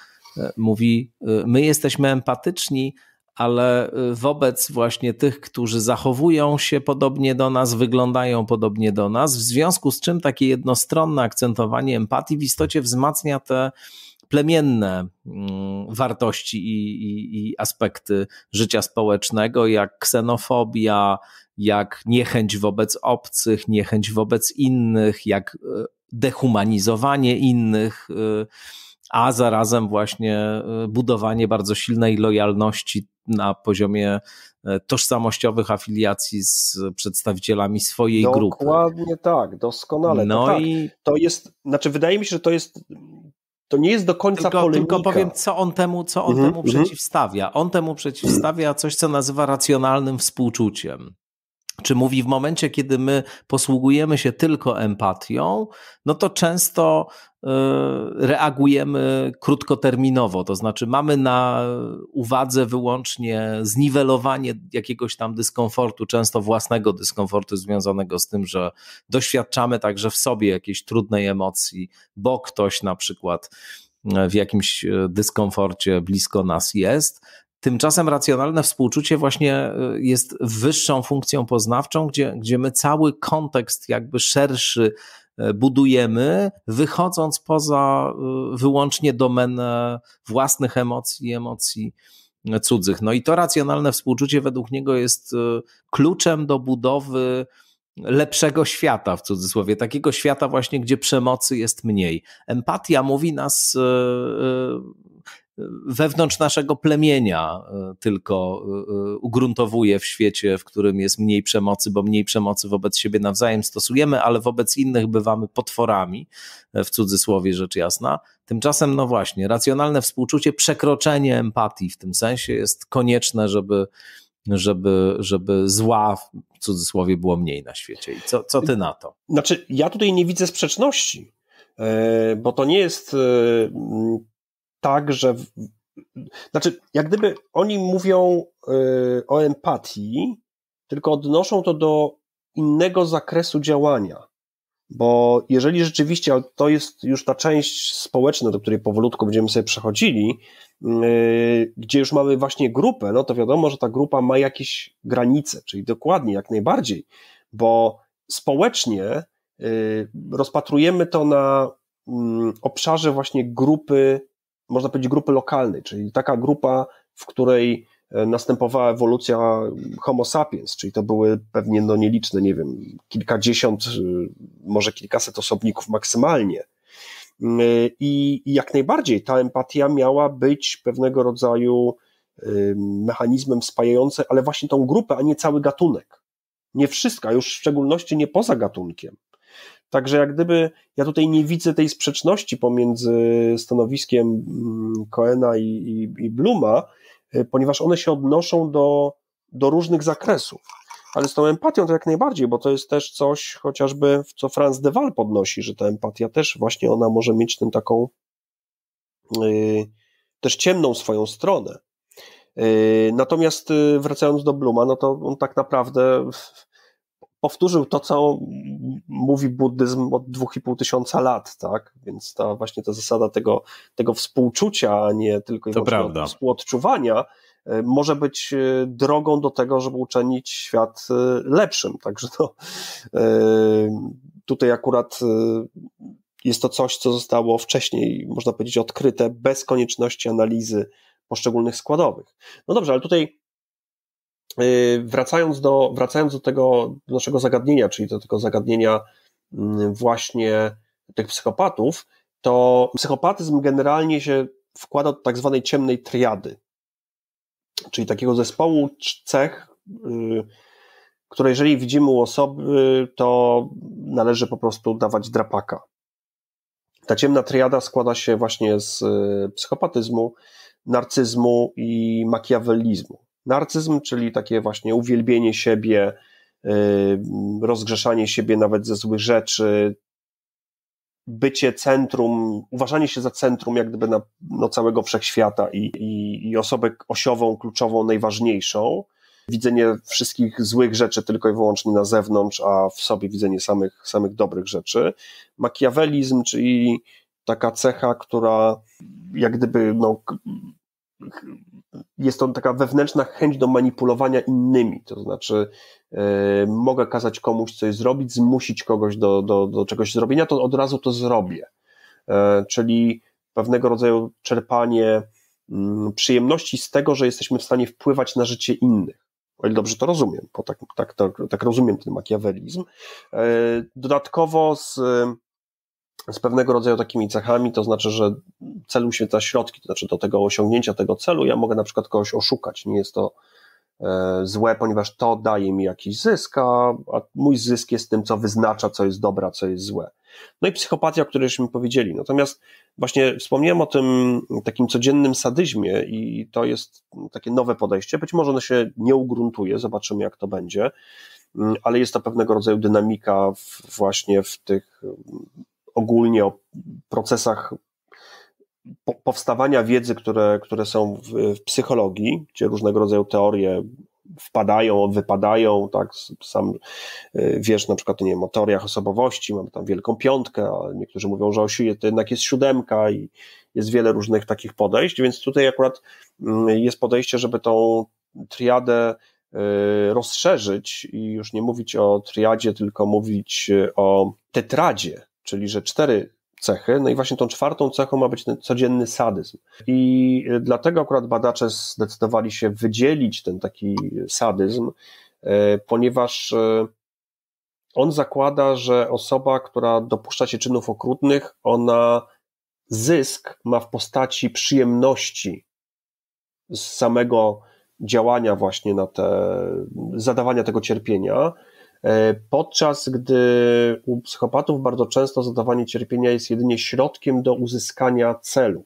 Mówi: My jesteśmy empatyczni, ale wobec właśnie tych, którzy zachowują się podobnie do nas, wyglądają podobnie do nas, w związku z czym takie jednostronne akcentowanie empatii w istocie wzmacnia te plemienne mm, wartości i, i, i aspekty życia społecznego, jak ksenofobia, jak niechęć wobec obcych, niechęć wobec innych, jak e, dehumanizowanie innych, e, a zarazem właśnie e, budowanie bardzo silnej lojalności na poziomie tożsamościowych afiliacji z przedstawicielami swojej Dokładnie grupy. Dokładnie tak, doskonale. No tak, i to jest, znaczy wydaje mi się, że to jest to nie jest do końca tylko, polemika. Tylko powiem, co on temu, co on mm -hmm. temu mhm. przeciwstawia. On temu przeciwstawia coś, co nazywa racjonalnym współczuciem czy mówi w momencie, kiedy my posługujemy się tylko empatią, no to często y, reagujemy krótkoterminowo, to znaczy mamy na uwadze wyłącznie zniwelowanie jakiegoś tam dyskomfortu, często własnego dyskomfortu związanego z tym, że doświadczamy także w sobie jakiejś trudnej emocji, bo ktoś na przykład w jakimś y, dyskomforcie blisko nas jest, Tymczasem racjonalne współczucie właśnie y, jest wyższą funkcją poznawczą, gdzie, gdzie my cały kontekst jakby szerszy y, budujemy, wychodząc poza y, wyłącznie domenę własnych emocji, emocji cudzych. No i to racjonalne współczucie według niego jest kluczem do budowy lepszego świata, w cudzysłowie, takiego świata właśnie, gdzie przemocy jest mniej. Empatia mówi nas wewnątrz naszego plemienia e, tylko e, e, ugruntowuje w świecie, w którym jest mniej przemocy, bo mniej przemocy wobec siebie nawzajem stosujemy, ale wobec innych bywamy potworami, w cudzysłowie rzecz jasna. Tymczasem, no właśnie, racjonalne współczucie, przekroczenie empatii w tym sensie jest konieczne, żeby żeby, żeby zła w cudzysłowie było mniej na świecie. I co, co ty na to? Znaczy, ja tutaj nie widzę sprzeczności, bo to nie jest tak, że. Znaczy, jak gdyby oni mówią y, o empatii, tylko odnoszą to do innego zakresu działania. Bo jeżeli rzeczywiście, ale to jest już ta część społeczna, do której powolutku będziemy sobie przechodzili, y, gdzie już mamy właśnie grupę, no to wiadomo, że ta grupa ma jakieś granice, czyli dokładnie, jak najbardziej, bo społecznie y, rozpatrujemy to na mm, obszarze właśnie grupy można powiedzieć, grupy lokalnej, czyli taka grupa, w której e, następowała ewolucja Homo sapiens, czyli to były pewnie no nieliczne, nie wiem, kilkadziesiąt, e, może kilkaset osobników maksymalnie. Mm, e, I, jak najbardziej ta empatia miała być pewnego rodzaju mechanizmem spajającym, ale właśnie tą grupę, a nie cały gatunek. Nie wszystko, a już w szczególności nie poza gatunkiem. Także jak gdyby ja tutaj nie widzę tej sprzeczności pomiędzy stanowiskiem mm, Coena i, i, i Bluma, e, ponieważ one się odnoszą do, do różnych zakresów. Ale z tą empatią to jak najbardziej, bo to jest też coś chociażby, co Franz de Waal podnosi, że ta empatia też właśnie ona może mieć tę taką yy, też ciemną swoją stronę. E, natomiast wracając do Bluma, no to on tak naprawdę powtórzył to, co mówi buddyzm od dwóch i pół tysiąca lat, tak? Więc ta właśnie ta zasada tego, tego współczucia, a nie tylko i wyłącznie współodczuwania, y, może być y, drogą do tego, żeby uczynić świat y, lepszym. Także to tutaj akurat jest to coś, co zostało wcześniej, można powiedzieć, odkryte bez konieczności analizy poszczególnych składowych. No dobrze, ale tutaj Y, wracając do, wracając do tego do naszego zagadnienia, czyli do tego zagadnienia mm, właśnie tych psychopatów, to psychopatyzm generalnie się wkłada do tak zwanej ciemnej triady, czyli takiego zespołu cech, y, które jeżeli widzimy u osoby, to należy po prostu dawać drapaka. Ta ciemna triada składa się właśnie z y, psychopatyzmu, narcyzmu i makiawelizmu. Narcyzm, czyli takie właśnie uwielbienie siebie, y, rozgrzeszanie siebie nawet ze złych rzeczy, bycie centrum, uważanie się za centrum jak gdyby na, no, całego wszechświata i, i, i osobę osiową, kluczową, najważniejszą. Widzenie wszystkich złych rzeczy tylko i wyłącznie na zewnątrz, a w sobie widzenie samych, samych dobrych rzeczy. Makiawelizm, czyli taka cecha, która jak gdyby no, jest to taka wewnętrzna chęć do manipulowania innymi, to znaczy yy, mogę kazać komuś coś zrobić, zmusić kogoś do, do, do czegoś zrobienia, to od razu to zrobię. Yy, czyli pewnego rodzaju czerpanie yy, przyjemności z tego, że jesteśmy w stanie wpływać na życie innych. O ile dobrze to rozumiem, bo tak, tak, tak, tak rozumiem ten makiawelizm. E, dodatkowo z z pewnego rodzaju takimi cechami, to znaczy, że cel uświetla środki, to znaczy do tego osiągnięcia tego celu ja mogę na przykład kogoś oszukać, nie jest to e, złe, ponieważ to daje mi jakiś zysk, a, mój zysk jest tym, co wyznacza, co jest dobre, co jest złe. No i psychopatia, o której powiedzieli. Natomiast właśnie wspomniałem o tym takim codziennym sadyzmie i to jest takie nowe podejście. Być może ono się nie ugruntuje, zobaczymy jak to będzie, mm, ale jest to pewnego rodzaju dynamika w, właśnie w tych ogólnie o procesach po powstawania wiedzy, które, które są w, w, psychologii, gdzie różnego rodzaju teorie wpadają, wypadają, tak, sam y, wiesz na przykład, nie wiem, o teoriach osobowości, mamy tam wielką piątkę, ale niektórzy mówią, że o siłie to jednak jest siódemka i jest wiele różnych takich podejść, więc tutaj akurat mm, jest podejście, żeby tą triadę y, rozszerzyć i już nie mówić o triadzie, tylko mówić y, o tetradzie, czyli że cztery cechy, no i właśnie tą czwartą cechą ma być ten codzienny sadyzm. I dlatego akurat badacze zdecydowali się wydzielić ten taki sadyzm, e, ponieważ e, on zakłada, że osoba, która dopuszcza się czynów okrutnych, ona zysk ma w postaci przyjemności z samego działania właśnie na te, zadawania tego cierpienia, E, podczas gdy u psychopatów bardzo często zadawanie cierpienia jest jedynie środkiem do uzyskania celu.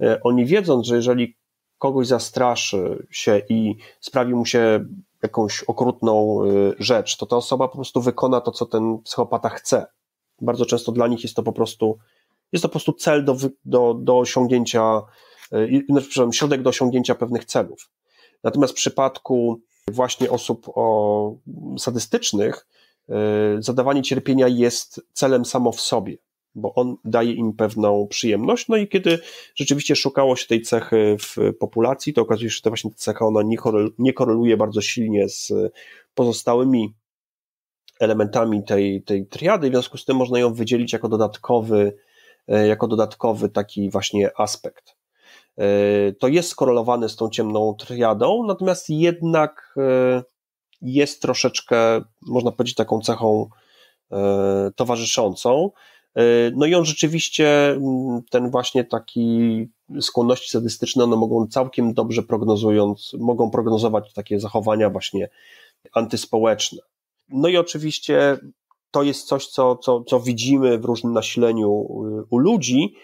E, oni wiedzą, że jeżeli kogoś zastraszy się i sprawi mu się jakąś okrutną e, rzecz, to ta osoba po prostu wykona to, co ten psychopata chce. Bardzo często dla nich jest to po prostu, jest to po prostu cel do, do, do osiągnięcia, no, przepraszam, środek do osiągnięcia pewnych celów. Natomiast w przypadku właśnie osób o, sadystycznych, y, zadawanie cierpienia jest celem samo w sobie, bo on daje im pewną przyjemność. No i kiedy rzeczywiście szukało się tej cechy w populacji, to okazuje się, że ta właśnie cecha ona nie, korel, nie koreluje bardzo silnie z pozostałymi elementami tej, tej triady, w związku z tym można ją wydzielić jako dodatkowy, y, jako dodatkowy taki właśnie aspekt. E, to jest skorelowane z tą ciemną triadą, natomiast jednak e, jest troszeczkę, można powiedzieć, taką cechą e, towarzyszącą. No i on rzeczywiście, mm, ten właśnie taki skłonności sadystyczne, one mogą całkiem dobrze prognozując, mogą prognozować takie zachowania właśnie antyspołeczne. No i oczywiście to jest coś, co, co, co widzimy w różnym nasileniu y, u ludzi,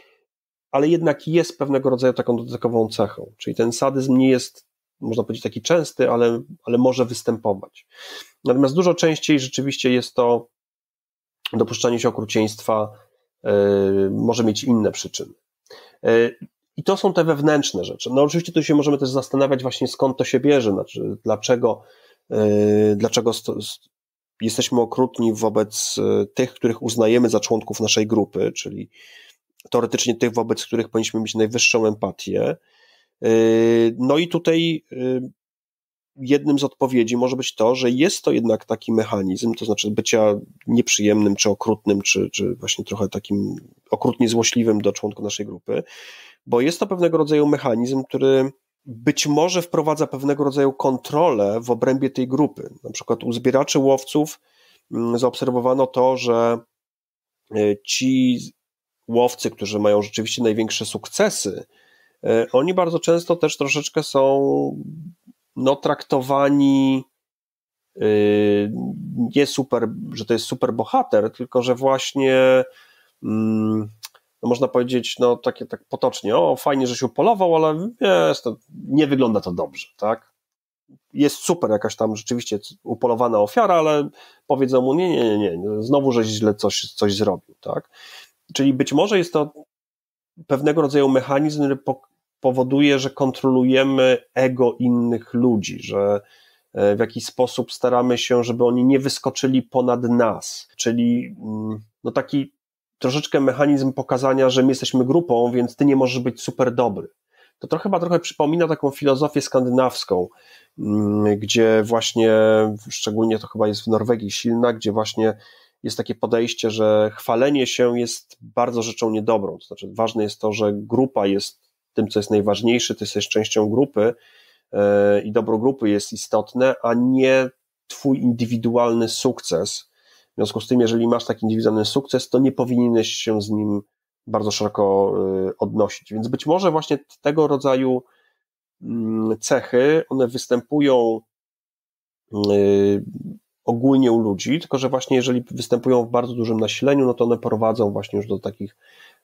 ale jednak jest pewnego rodzaju taką dodatkową cechą. Czyli ten sadyzm nie jest, można powiedzieć, taki częsty, ale, ale może występować. Natomiast dużo częściej rzeczywiście jest to dopuszczanie się okrucieństwa, yy, może mieć inne przyczyny. Yy, I to są te wewnętrzne rzeczy. No oczywiście tu się możemy też zastanawiać właśnie skąd to się bierze, znaczy dlaczego, yy, dlaczego jesteśmy okrutni wobec tych, których uznajemy za członków naszej grupy, czyli teoretycznie tych, wobec których powinniśmy mieć najwyższą empatię. Y, no i tutaj y, jednym z odpowiedzi może być to, że jest to jednak taki mechanizm, to znaczy bycia nieprzyjemnym, czy okrutnym, czy, czy właśnie trochę takim okrutnie złośliwym do członku naszej grupy, bo jest to pewnego rodzaju mechanizm, który być może wprowadza pewnego rodzaju kontrolę w obrębie tej grupy. Na przykład u zbieraczy łowców mm, zaobserwowano to, że y, ci łowcy, którzy mają rzeczywiście największe sukcesy, e, oni bardzo często też troszeczkę są no, traktowani e, nie super, że to jest super bohater, tylko że właśnie mm, no, można powiedzieć, no takie tak potocznie, o fajnie, że się upolował, ale jest, to, nie wygląda to dobrze, tak? Jest super jakaś tam rzeczywiście upolowana ofiara, ale powiedzą mu, nie, nie, nie, nie, znowu żeś źle coś, coś zrobił, tak? Czyli być może jest to pewnego rodzaju mechanizm, który powoduje, że kontrolujemy ego innych ludzi, że e, w jakiś sposób staramy się, żeby oni nie wyskoczyli ponad nas. Czyli mm, no taki troszeczkę mechanizm pokazania, że my jesteśmy grupą, więc ty nie możesz być super dobry. To trochę, chyba trochę przypomina taką filozofię skandynawską, mm, gdzie właśnie, szczególnie to chyba jest w Norwegii silna, gdzie właśnie jest takie podejście, że chwalenie się jest bardzo rzeczą niedobrą. To znaczy, ważne jest to, że grupa jest tym, co jest najważniejsze, ty jesteś częścią grupy e, i dobro grupy jest istotne, a nie twój indywidualny sukces. W związku z tym, jeżeli masz taki indywidualny sukces, to nie powinieneś się z nim bardzo szeroko e, odnosić. Więc być może właśnie tego rodzaju mm, cechy, one występują e, ogólnie u ludzi, tylko że właśnie jeżeli występują w bardzo dużym nasileniu, no to one prowadzą właśnie już do takich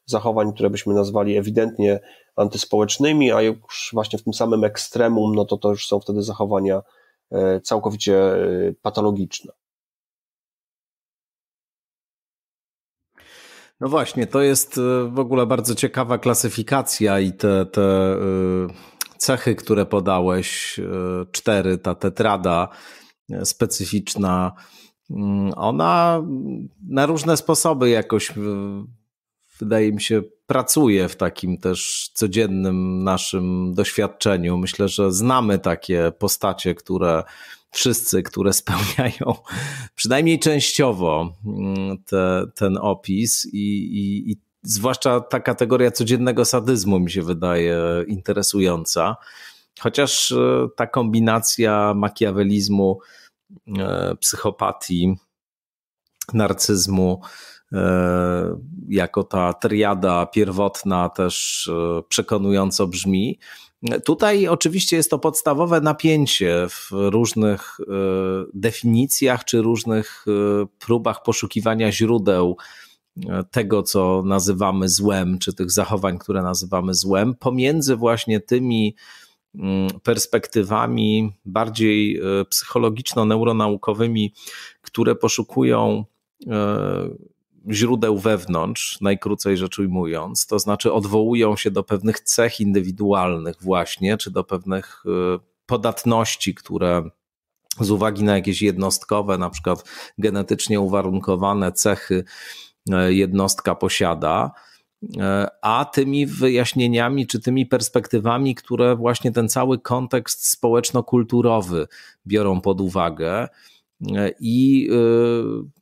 zachowań, które byśmy nazwali ewidentnie antyspołecznymi, a już właśnie w tym samym ekstremum, no to to już są wtedy zachowania e, całkowicie e, patologiczne. No właśnie, to jest e, w ogóle bardzo ciekawa klasyfikacja i te, te cechy, które podałeś, cztery, ta tetrada, specyficzna. Mm, ona na różne sposoby jakoś, wydaje mi się, pracuje w takim też codziennym naszym doświadczeniu. Myślę, że znamy takie postacie, które wszyscy, które spełniają przynajmniej częściowo mm, te, ten opis i, i, i zwłaszcza ta kategoria codziennego sadyzmu mi się wydaje interesująca. Chociaż e, ta kombinacja makiawelizmu, e, psychopatii, narcyzmu, e, jako ta triada pierwotna też przekonująco brzmi. Tutaj oczywiście jest to podstawowe napięcie w różnych definicjach czy różnych próbach poszukiwania źródeł tego, co nazywamy złem, czy tych zachowań, które nazywamy złem, pomiędzy właśnie tymi Mm, perspektywami bardziej e, psychologiczno-neuronaukowymi, które poszukują e, źródeł wewnątrz, najkrócej rzecz ujmując, to znaczy odwołują się do pewnych cech indywidualnych, właśnie, czy do pewnych e, podatności, które z uwagi na jakieś jednostkowe, na przykład genetycznie uwarunkowane cechy jednostka posiada E, a tymi wyjaśnieniami czy tymi perspektywami, które właśnie ten cały kontekst społeczno-kulturowy biorą pod uwagę. E, I e,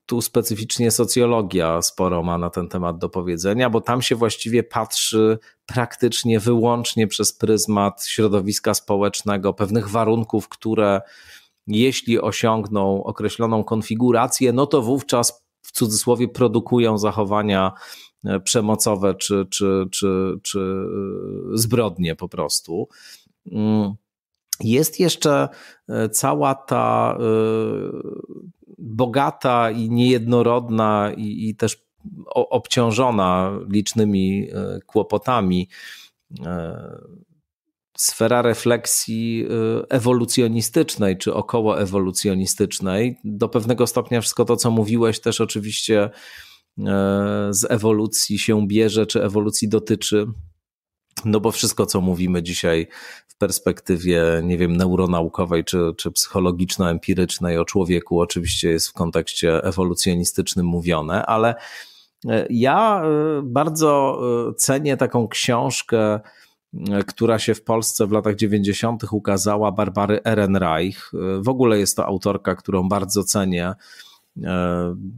tu specyficznie socjologia sporo ma na ten temat do powiedzenia, bo tam się właściwie patrzy praktycznie wyłącznie przez pryzmat środowiska społecznego, pewnych warunków, które jeśli osiągną określoną konfigurację, no to wówczas w cudzysłowie produkują zachowania E, przemocowe czy, czy, czy, czy e, zbrodnie po prostu. Mm. Jest jeszcze e, cała ta bogata i niejednorodna i, i też obciążona licznymi kłopotami sfera refleksji ewolucjonistycznej czy okołoewolucjonistycznej. Do pewnego stopnia wszystko to, co mówiłeś, też oczywiście E, z ewolucji się bierze, czy ewolucji dotyczy. No bo wszystko, co mówimy dzisiaj w perspektywie, nie wiem, neuronaukowej czy, czy psychologiczno-empirycznej o człowieku, oczywiście jest w kontekście ewolucjonistycznym mówione, ale e, ja e, bardzo cenię taką książkę, która się w Polsce w latach 90. ukazała, Barbary Ehrenreich. W ogóle jest to autorka, którą bardzo cenię E,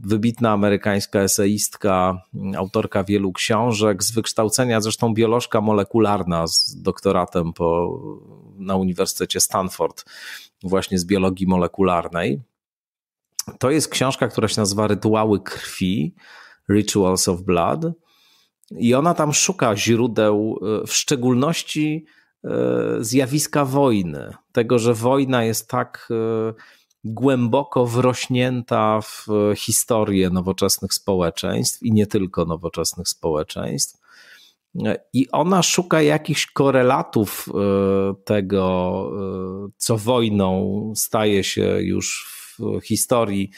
wybitna amerykańska eseistka, autorka wielu książek, z wykształcenia zresztą biolożka molekularna z doktoratem po, na Uniwersytecie Stanford, właśnie z biologii molekularnej. To jest książka, która się nazywa Rytuały Krwi, Rituals of Blood. I ona tam szuka źródeł, e, w szczególności e, zjawiska wojny, tego, że wojna jest tak głęboko wrośnięta w e, historię nowoczesnych społeczeństw i nie tylko nowoczesnych społeczeństw. E, I ona szuka jakichś korelatów e, tego, co wojną staje się już w historii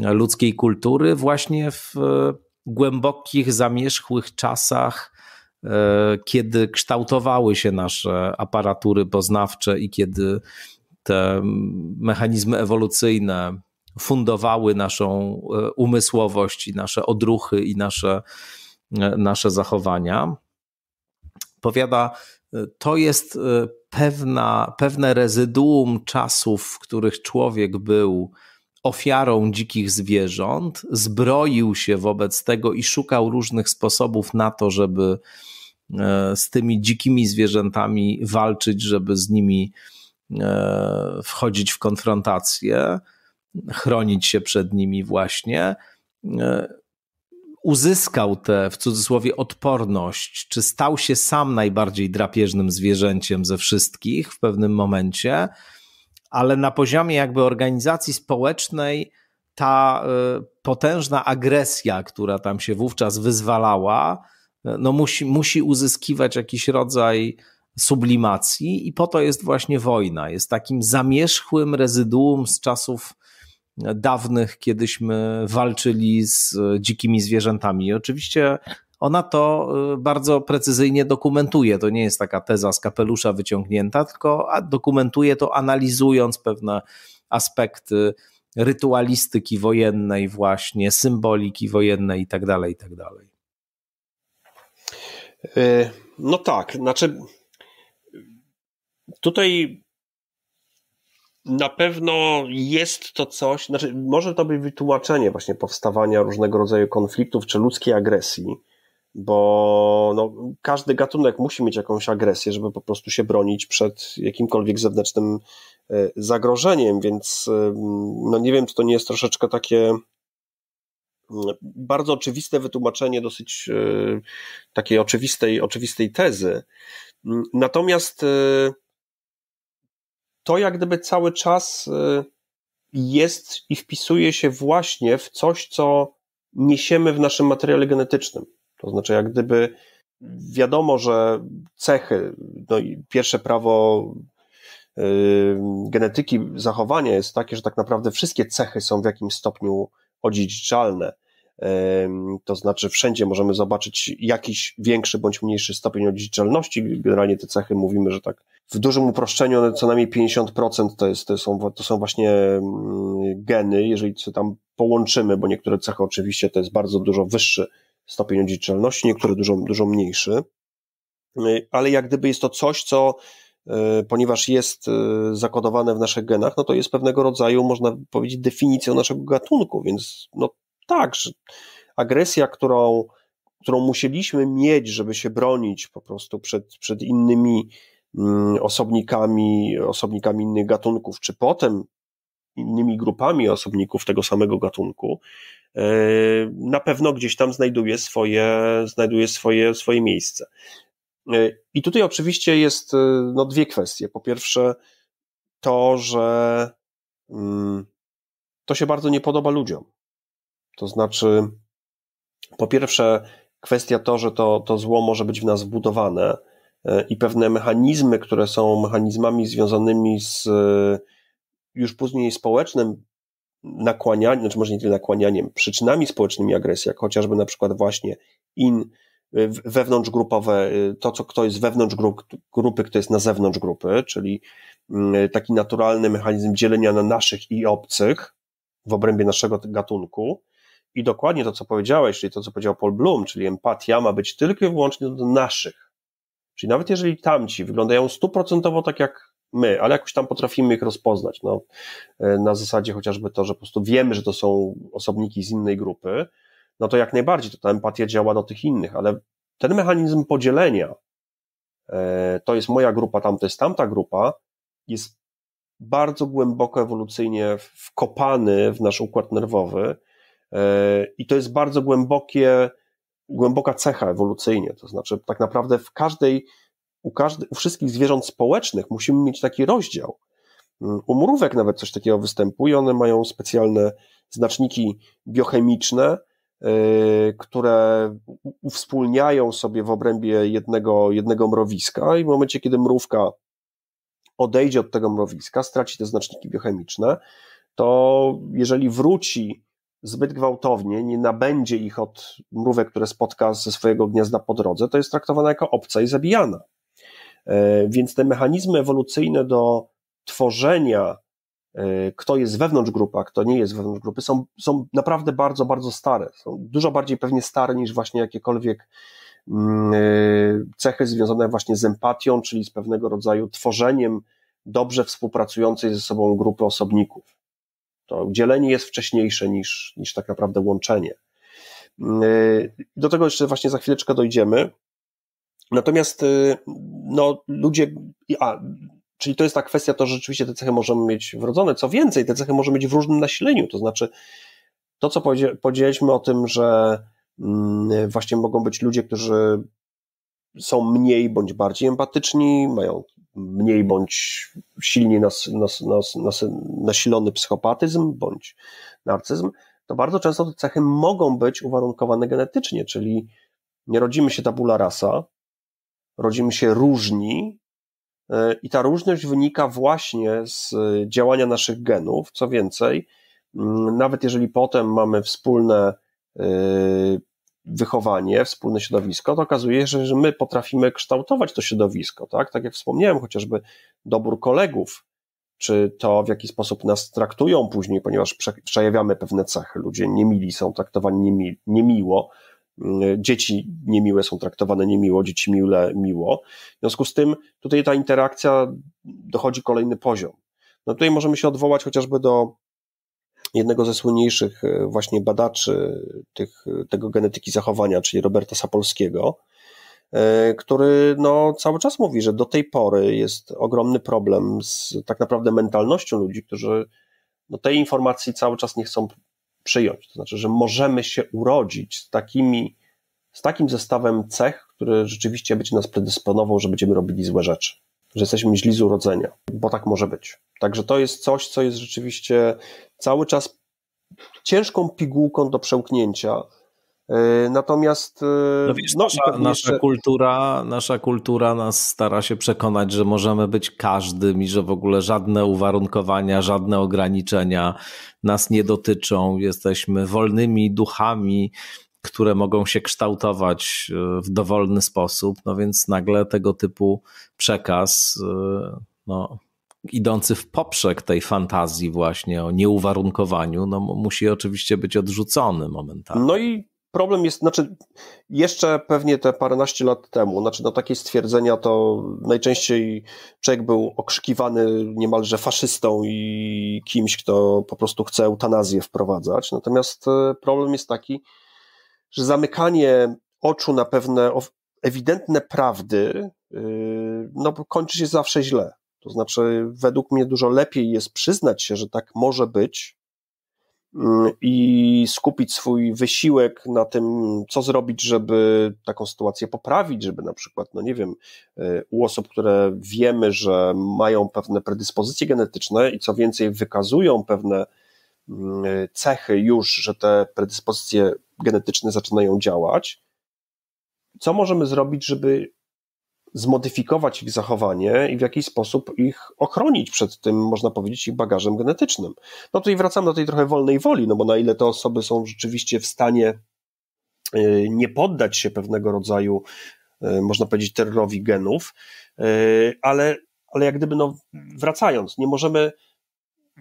ludzkiej kultury, właśnie w głębokich, zamierzchłych czasach, kiedy kształtowały się nasze aparatury poznawcze i kiedy te mechanizmy ewolucyjne fundowały naszą e, umysłowość i nasze odruchy i nasze, e, nasze zachowania. Powiada, e, to jest pewna, pewne rezyduum czasów, w których człowiek był ofiarą dzikich zwierząt, zbroił się wobec tego i szukał różnych sposobów na to, żeby z tymi dzikimi zwierzętami walczyć, żeby z nimi E, wchodzić w konfrontację, chronić się przed nimi właśnie, e, uzyskał tę w cudzysłowie odporność, czy stał się sam najbardziej drapieżnym zwierzęciem ze wszystkich w pewnym momencie, ale na poziomie jakby organizacji społecznej ta e, potężna agresja, która tam się wówczas wyzwalała, no musi, musi uzyskiwać jakiś rodzaj sublimacji i po to jest właśnie wojna. Jest takim zamierzchłym rezyduum z czasów dawnych, kiedyśmy walczyli z dzikimi zwierzętami. I oczywiście ona to y, bardzo precyzyjnie dokumentuje. To nie jest taka teza z kapelusza wyciągnięta, tylko dokumentuje to analizując pewne aspekty rytualistyki wojennej, właśnie symboliki wojennej itd. Tak itd. Tak y, no tak, znaczy Tutaj na pewno jest to coś, znaczy może to być wytłumaczenie właśnie powstawania różnego rodzaju konfliktów czy ludzkiej agresji, bo no, każdy gatunek musi mieć jakąś agresję, żeby po prostu się bronić przed jakimkolwiek zewnętrznym e, zagrożeniem, więc no nie wiem, czy to nie jest troszeczkę takie mm, bardzo oczywiste wytłumaczenie dosyć e, takiej oczywistej, oczywistej tezy. Natomiast e, to jak gdyby cały czas y, jest i wpisuje się właśnie w coś, co niesiemy w naszym materiale genetycznym. To znaczy, jak gdyby wiadomo, że cechy, no i pierwsze prawo y, genetyki zachowania jest takie, że tak naprawdę wszystkie cechy są w jakimś stopniu odziedziczalne. To znaczy, wszędzie możemy zobaczyć jakiś większy bądź mniejszy stopień odziedziczalności. Generalnie te cechy mówimy, że tak w dużym uproszczeniu one co najmniej 50% to, jest, to, są, to są właśnie mm, geny, jeżeli co tam połączymy, bo niektóre cechy oczywiście to jest bardzo dużo wyższy stopień odziedziczalności, niektóre dużo, dużo mniejszy. Ale jak gdyby jest to coś, co e, ponieważ jest e, zakodowane w naszych genach, no to jest pewnego rodzaju, można powiedzieć, definicją naszego gatunku, więc no, tak, że agresja, którą, którą musieliśmy mieć, żeby się bronić po prostu przed, przed innymi mm, osobnikami, osobnikami innych gatunków, czy potem innymi grupami osobników tego samego gatunku, e, na pewno gdzieś tam znajduje swoje, znajduje swoje, swoje miejsce. E, I tutaj oczywiście jest e, no, dwie kwestie. Po pierwsze, to, że mm, to się bardzo nie podoba ludziom. To znaczy, po pierwsze, kwestia to, że to, to zło może być w nas wbudowane e, i pewne mechanizmy, które są mechanizmami związanymi z e, już później społecznym nakłanianiem, znaczy może nie tyle nakłanianiem, przyczynami społecznymi agresji, jak chociażby na przykład właśnie in, e, wewnątrzgrupowe, to co kto jest wewnątrz grup, grupy, kto jest na zewnątrz grupy, czyli taki naturalny mechanizm dzielenia na naszych i obcych w obrębie naszego gatunku, i dokładnie to, co powiedziałeś, czyli to, co powiedział Paul Bloom, czyli empatia ma być tylko i wyłącznie do naszych. Czyli nawet jeżeli tamci wyglądają stuprocentowo tak jak my, ale jakoś tam potrafimy ich rozpoznać. No, e, na zasadzie chociażby to, że po prostu wiemy, że to są osobniki z innej grupy, no to jak najbardziej to ta empatia działa do tych innych, ale ten mechanizm podzielenia, e, to jest moja grupa, tam to jest tamta grupa, jest bardzo głęboko ewolucyjnie wkopany w nasz układ nerwowy E, I to jest bardzo głębokie, głęboka cecha ewolucyjnie. To znaczy, tak naprawdę w każdej, u, każdy, u wszystkich zwierząt społecznych musimy mieć taki rozdział. Mm, u mrówek nawet coś takiego występuje. One mają specjalne znaczniki biochemiczne, e, które uwspólniają sobie w obrębie jednego, jednego mrowiska i w momencie, kiedy mrówka odejdzie od tego mrowiska, straci te znaczniki biochemiczne, to jeżeli wróci zbyt gwałtownie, nie nabędzie ich od mrówek, które spotka ze swojego gniazda po drodze, to jest traktowana jako obca i zabijana. E, więc te mechanizmy ewolucyjne do tworzenia, e, kto jest wewnątrz grupy, a kto nie jest wewnątrz grupy, są, są naprawdę bardzo, bardzo stare. Są dużo bardziej pewnie stare niż właśnie jakiekolwiek mm, e, cechy związane właśnie z empatią, czyli z pewnego rodzaju tworzeniem dobrze współpracującej ze sobą grupy osobników. To dzielenie jest wcześniejsze niż, niż tak naprawdę łączenie. Y, do tego jeszcze właśnie za chwileczkę dojdziemy. Natomiast y, no, ludzie. A, czyli to jest ta kwestia, to że rzeczywiście te cechy możemy mieć wrodzone. Co więcej, te cechy możemy mieć w różnym nasileniu. To znaczy, to co powiedzieliśmy o tym, że mm, właśnie mogą być ludzie, którzy są mniej bądź bardziej empatyczni, mają mniej bądź silniej nas, nas, nas, nas, nasilony psychopatyzm bądź narcyzm, to bardzo często te cechy mogą być uwarunkowane genetycznie, czyli nie rodzimy się tabula rasa, rodzimy się różni e, i ta różność wynika właśnie z e, działania naszych genów. Co więcej, nawet jeżeli potem mamy wspólne e, wychowanie, wspólne środowisko, to okazuje się, że my potrafimy kształtować to środowisko, tak? Tak jak wspomniałem, chociażby dobór kolegów, czy to w jaki sposób nas traktują później, ponieważ przejawiamy pewne cechy. Ludzie niemili są traktowani niemi, niemiło, mm, dzieci niemiłe są traktowane niemiło, dzieci miłe, miło. W związku z tym tutaj ta interakcja dochodzi kolejny poziom. No tutaj możemy się odwołać chociażby do jednego ze słynniejszych e, właśnie badaczy tych, tego genetyki zachowania, czyli Roberta Sapolskiego, e, który no, cały czas mówi, że do tej pory jest ogromny problem z tak naprawdę mentalnością ludzi, którzy no, tej informacji cały czas nie chcą przyjąć. To znaczy, że możemy się urodzić z takimi, z takim zestawem cech, który rzeczywiście będzie nas predysponował, że będziemy robili złe rzeczy że jesteśmy źli z urodzenia, bo tak może być. Także to jest coś, co jest rzeczywiście cały czas ciężką pigułką do przełknięcia. Y, natomiast y, no wiesz, no, nasza, nasza kultura, nasza kultura nas stara się przekonać, że możemy być każdym i że w ogóle żadne uwarunkowania, żadne ograniczenia nas nie dotyczą. Jesteśmy wolnymi duchami które mogą się kształtować e, w dowolny sposób, no więc nagle tego typu przekaz e, no, idący w poprzek tej fantazji właśnie o nieuwarunkowaniu, no musi oczywiście być odrzucony momentalnie. No i problem jest, znaczy jeszcze pewnie te paręnaście lat temu, znaczy na takie stwierdzenia to najczęściej człowiek był okrzykiwany niemalże faszystą i kimś, kto po prostu chce eutanazję wprowadzać, natomiast e, problem jest taki, że zamykanie oczu na pewne ewidentne prawdy yy, no, kończy się zawsze źle. To znaczy, według mnie dużo lepiej jest przyznać się, że tak może być mm, i skupić swój wysiłek na tym, co zrobić, żeby taką sytuację poprawić, żeby na przykład, no nie wiem, yy, u osób, które wiemy, że mają pewne predyspozycje genetyczne i co więcej, wykazują pewne Y, cechy już, że te predyspozycje genetyczne zaczynają działać, co możemy zrobić, żeby zmodyfikować ich zachowanie i w jakiś sposób ich ochronić przed tym, można powiedzieć, ich bagażem genetycznym. No tutaj wracam do tej trochę wolnej woli, no bo na ile te osoby są rzeczywiście w stanie y, nie poddać się pewnego rodzaju, y, można powiedzieć, terrorowi genów, ale, ale jak gdyby, no, wracając, nie możemy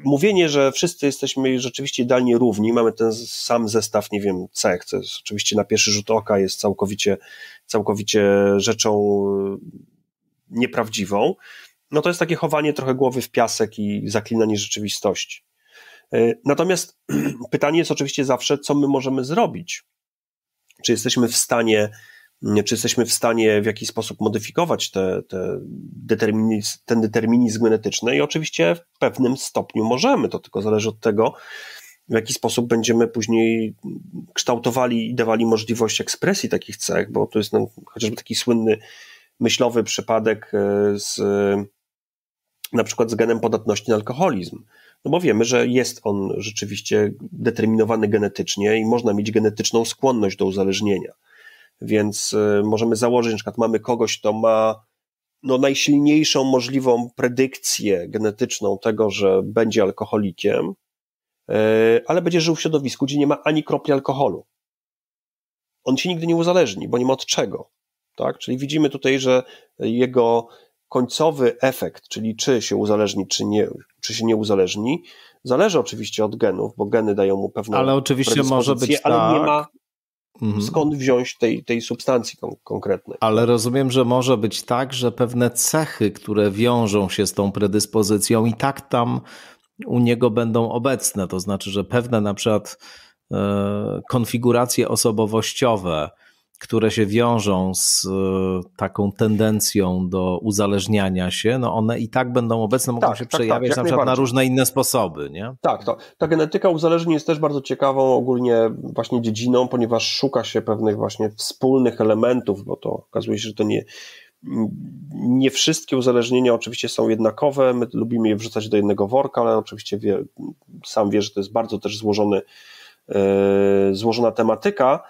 mówienie, że wszyscy jesteśmy rzeczywiście idealnie równi, mamy ten sam zestaw, nie wiem, cech, co jest oczywiście na pierwszy rzut oka jest całkowicie, całkowicie rzeczą y, nieprawdziwą, no to jest takie chowanie trochę głowy w piasek i zaklinanie rzeczywistości. Y, natomiast pytanie jest oczywiście zawsze, co my możemy zrobić? Czy jesteśmy w stanie czy jesteśmy w stanie w jakiś sposób modyfikować te, te determinizm, ten determinizm genetyczny i oczywiście w pewnym stopniu możemy, to tylko zależy od tego, w jaki sposób będziemy później kształtowali i dawali możliwość ekspresji takich cech, bo to jest no, chociażby taki słynny myślowy przypadek e, z na przykład z genem podatności na alkoholizm. No bo wiemy, że jest on rzeczywiście determinowany genetycznie i można mieć genetyczną skłonność do uzależnienia. Więc e, możemy założyć, że na przykład mamy kogoś, kto ma no, najsilniejszą możliwą predykcję genetyczną tego, że będzie alkoholikiem, e, ale będzie żył w środowisku, gdzie nie ma ani kropli alkoholu. On się nigdy nie uzależni, bo nie ma od czego. Tak? Czyli widzimy tutaj, że jego końcowy efekt, czyli czy się uzależni, czy, nie, czy się nie uzależni, zależy oczywiście od genów, bo geny dają mu pewną Ale oczywiście może być ale tak, nie ma Mhm. Skąd wziąć tej, tej substancji kon konkretnej? Ale rozumiem, że może być tak, że pewne cechy, które wiążą się z tą predyspozycją, i tak tam u niego będą obecne. To znaczy, że pewne na przykład e, konfiguracje osobowościowe, które się wiążą z e, taką tendencją do uzależniania się, no one i tak będą obecne, mogą tak, się tak, tak przejawiać tak, na przykład na różne inne sposoby, nie? Tak, to, ta genetyka uzależnień jest też bardzo ciekawą ogólnie właśnie dziedziną, ponieważ szuka się pewnych właśnie wspólnych elementów, bo to okazuje się, że to nie, nie wszystkie uzależnienia oczywiście są jednakowe, my lubimy je wrzucać do jednego worka, ale oczywiście wie, sam wie, że to jest bardzo też złożony, yy, złożona tematyka,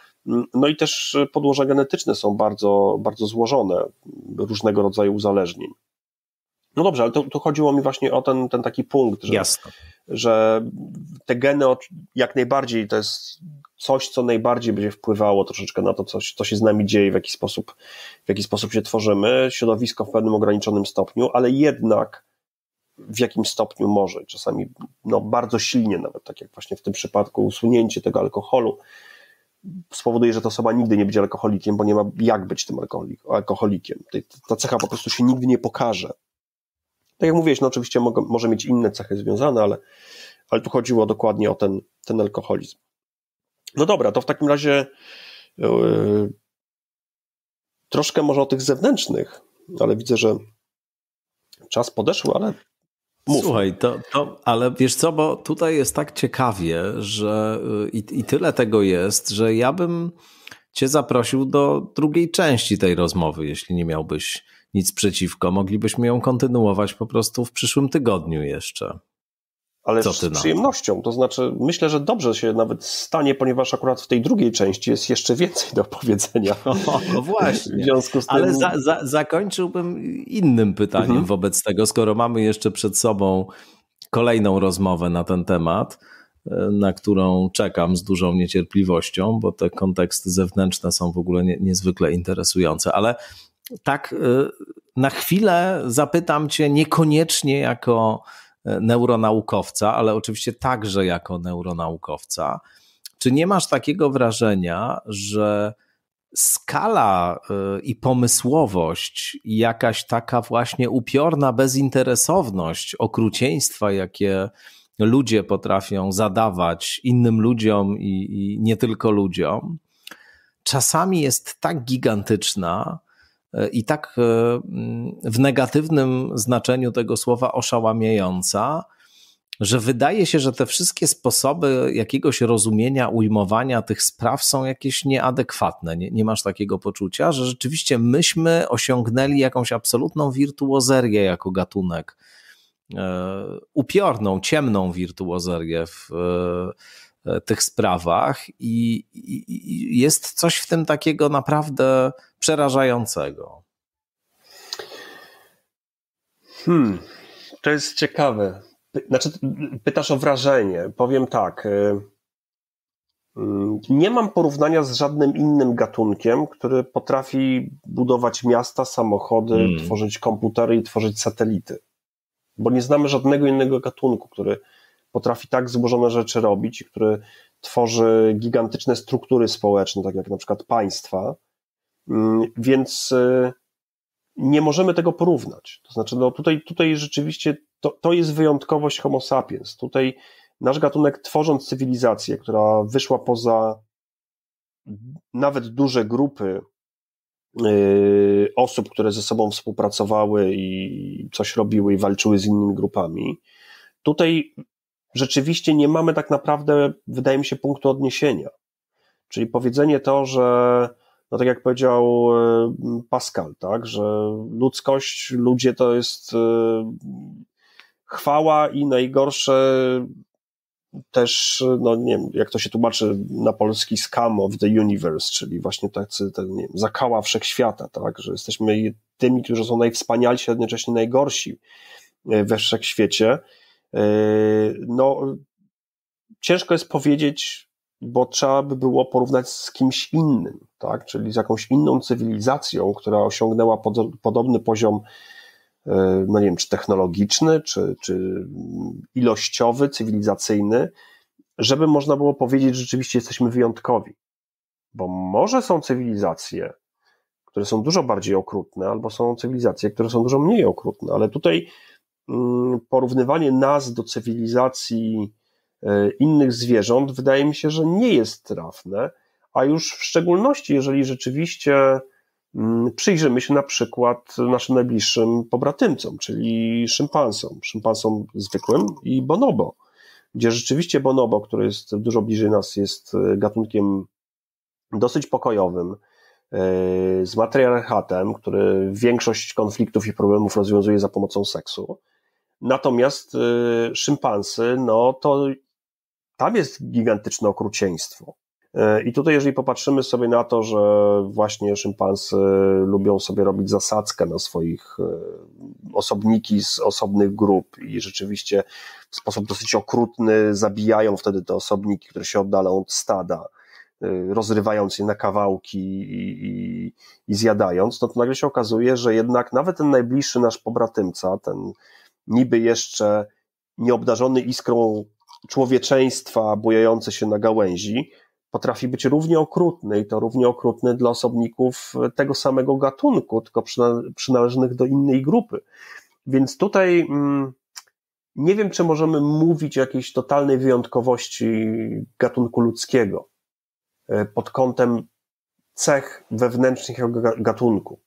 no i też podłoże genetyczne są bardzo, bardzo złożone, różnego rodzaju uzależnień. No dobrze, ale tu chodziło mi właśnie o ten, ten taki punkt, że, że te geny jak najbardziej to jest coś, co najbardziej będzie wpływało troszeczkę na to, co, co się z nami dzieje, w jaki, sposób, w jaki sposób się tworzymy, środowisko w pewnym ograniczonym stopniu, ale jednak w jakim stopniu może, czasami no, bardzo silnie nawet, tak jak właśnie w tym przypadku usunięcie tego alkoholu, spowoduje, że ta osoba nigdy nie będzie alkoholikiem, bo nie ma jak być tym alkoholikiem. Ta cecha po prostu się nigdy nie pokaże. Tak jak mówiłeś, no oczywiście mogą, może mieć inne cechy związane, ale, ale tu chodziło dokładnie o ten, ten alkoholizm. No dobra, to w takim razie yy, troszkę może o tych zewnętrznych, ale widzę, że czas podeszły, ale Mów. Słuchaj, to, to, ale wiesz co, bo tutaj jest tak ciekawie, że y, i, i tyle tego jest, że ja bym cię zaprosił do drugiej części tej rozmowy, jeśli nie miałbyś nic przeciwko. Moglibyśmy ją kontynuować po prostu w przyszłym tygodniu jeszcze ale Co z przyjemnością. To znaczy, myślę, że dobrze się nawet stanie, ponieważ akurat w tej drugiej części jest jeszcze więcej do powiedzenia. O, no właśnie. W związku z tym... Ale za, za, zakończyłbym innym pytaniem mhm. wobec tego, skoro mamy jeszcze przed sobą kolejną rozmowę na ten temat, e, na którą czekam z dużą niecierpliwością, bo te konteksty zewnętrzne są w ogóle nie, niezwykle interesujące, ale tak e, na chwilę zapytam Cię niekoniecznie jako E, neuronaukowca, ale oczywiście także jako neuronaukowca. Czy nie masz takiego wrażenia, że skala e, i pomysłowość, jakaś taka właśnie upiorna bezinteresowność okrucieństwa, jakie ludzie potrafią zadawać innym ludziom i, i nie tylko ludziom, czasami jest tak gigantyczna, E, i tak e, mm, w negatywnym znaczeniu tego słowa oszałamiająca, że wydaje się, że te wszystkie sposoby jakiegoś rozumienia, ujmowania tych spraw są jakieś nieadekwatne. Nie, nie masz takiego poczucia, że rzeczywiście myśmy osiągnęli jakąś absolutną wirtuozerię jako gatunek. E, upiorną, ciemną wirtuozerię w, tych sprawach i, i, jest coś w tym takiego naprawdę przerażającego? Hmm, to jest ciekawe. Znaczy, pytasz o wrażenie. Powiem tak. Y, mm, nie mam porównania z żadnym innym gatunkiem, który potrafi budować miasta, samochody, hmm. tworzyć komputery i tworzyć satelity. Bo nie znamy żadnego innego gatunku, który potrafi tak złożone rzeczy robić, który tworzy gigantyczne struktury społeczne, tak jak na przykład państwa, Mm, więc e, nie możemy tego porównać. To znaczy, no tutaj, tutaj rzeczywiście to, to jest wyjątkowość Homo sapiens. Tutaj nasz gatunek, tworząc cywilizację, która wyszła poza nawet duże grupy e, osób, które ze sobą współpracowały i coś robiły i walczyły z innymi grupami. Tutaj rzeczywiście nie mamy tak naprawdę, wydaje mi się, punktu odniesienia. Czyli powiedzenie to, że no tak jak powiedział e, Pascal, tak, że ludzkość, ludzie to jest e, chwała i najgorsze też, no nie wiem, jak to się tłumaczy na polski, scam of the universe, czyli właśnie tacy, ten, nie wiem, zakała wszechświata, tak, że jesteśmy tymi, którzy są najwspanialsi, a jednocześnie najgorsi e, we wszechświecie. No, ciężko jest powiedzieć, bo trzeba by było porównać z kimś innym, tak? czyli z jakąś inną cywilizacją, która osiągnęła pod, podobny poziom, e, no nie wiem, czy technologiczny, czy, czy ilościowy, cywilizacyjny, żeby można było powiedzieć, że rzeczywiście jesteśmy wyjątkowi. Bo może są cywilizacje, które są dużo bardziej okrutne, albo są cywilizacje, które są dużo mniej okrutne, ale tutaj mm, porównywanie nas do cywilizacji, E, innych zwierząt, wydaje mi się, że nie jest trafne, a już w szczególności, jeżeli rzeczywiście mm, przyjrzymy się na przykład naszym najbliższym pobratymcom, czyli szympansom, szympansom zwykłym i bonobo, gdzie rzeczywiście bonobo, który jest dużo bliżej nas, jest e, gatunkiem dosyć pokojowym, e, z matriarchatem, który większość konfliktów i problemów rozwiązuje za pomocą seksu. Natomiast szympansy, no to tam jest gigantyczne okrucieństwo. E, I tutaj, jeżeli popatrzymy sobie na to, że właśnie szympansy lubią sobie robić zasadzkę na swoich e, osobniki z osobnych grup i rzeczywiście w sposób dosyć okrutny zabijają wtedy te osobniki, które się oddalą od stada, e, rozrywając je na kawałki i, i, i zjadając, no to nagle się okazuje, że jednak nawet ten najbliższy nasz pobratymca, ten niby jeszcze nieobdarzony iskrą człowieczeństwa bujające się na gałęzi potrafi być równie okrutny i to równie okrutny dla osobników tego samego gatunku, tylko przynależnych do innej grupy. Więc tutaj mm, nie wiem, czy możemy mówić o jakiejś totalnej wyjątkowości gatunku ludzkiego e, pod kątem cech wewnętrznych jego gatunku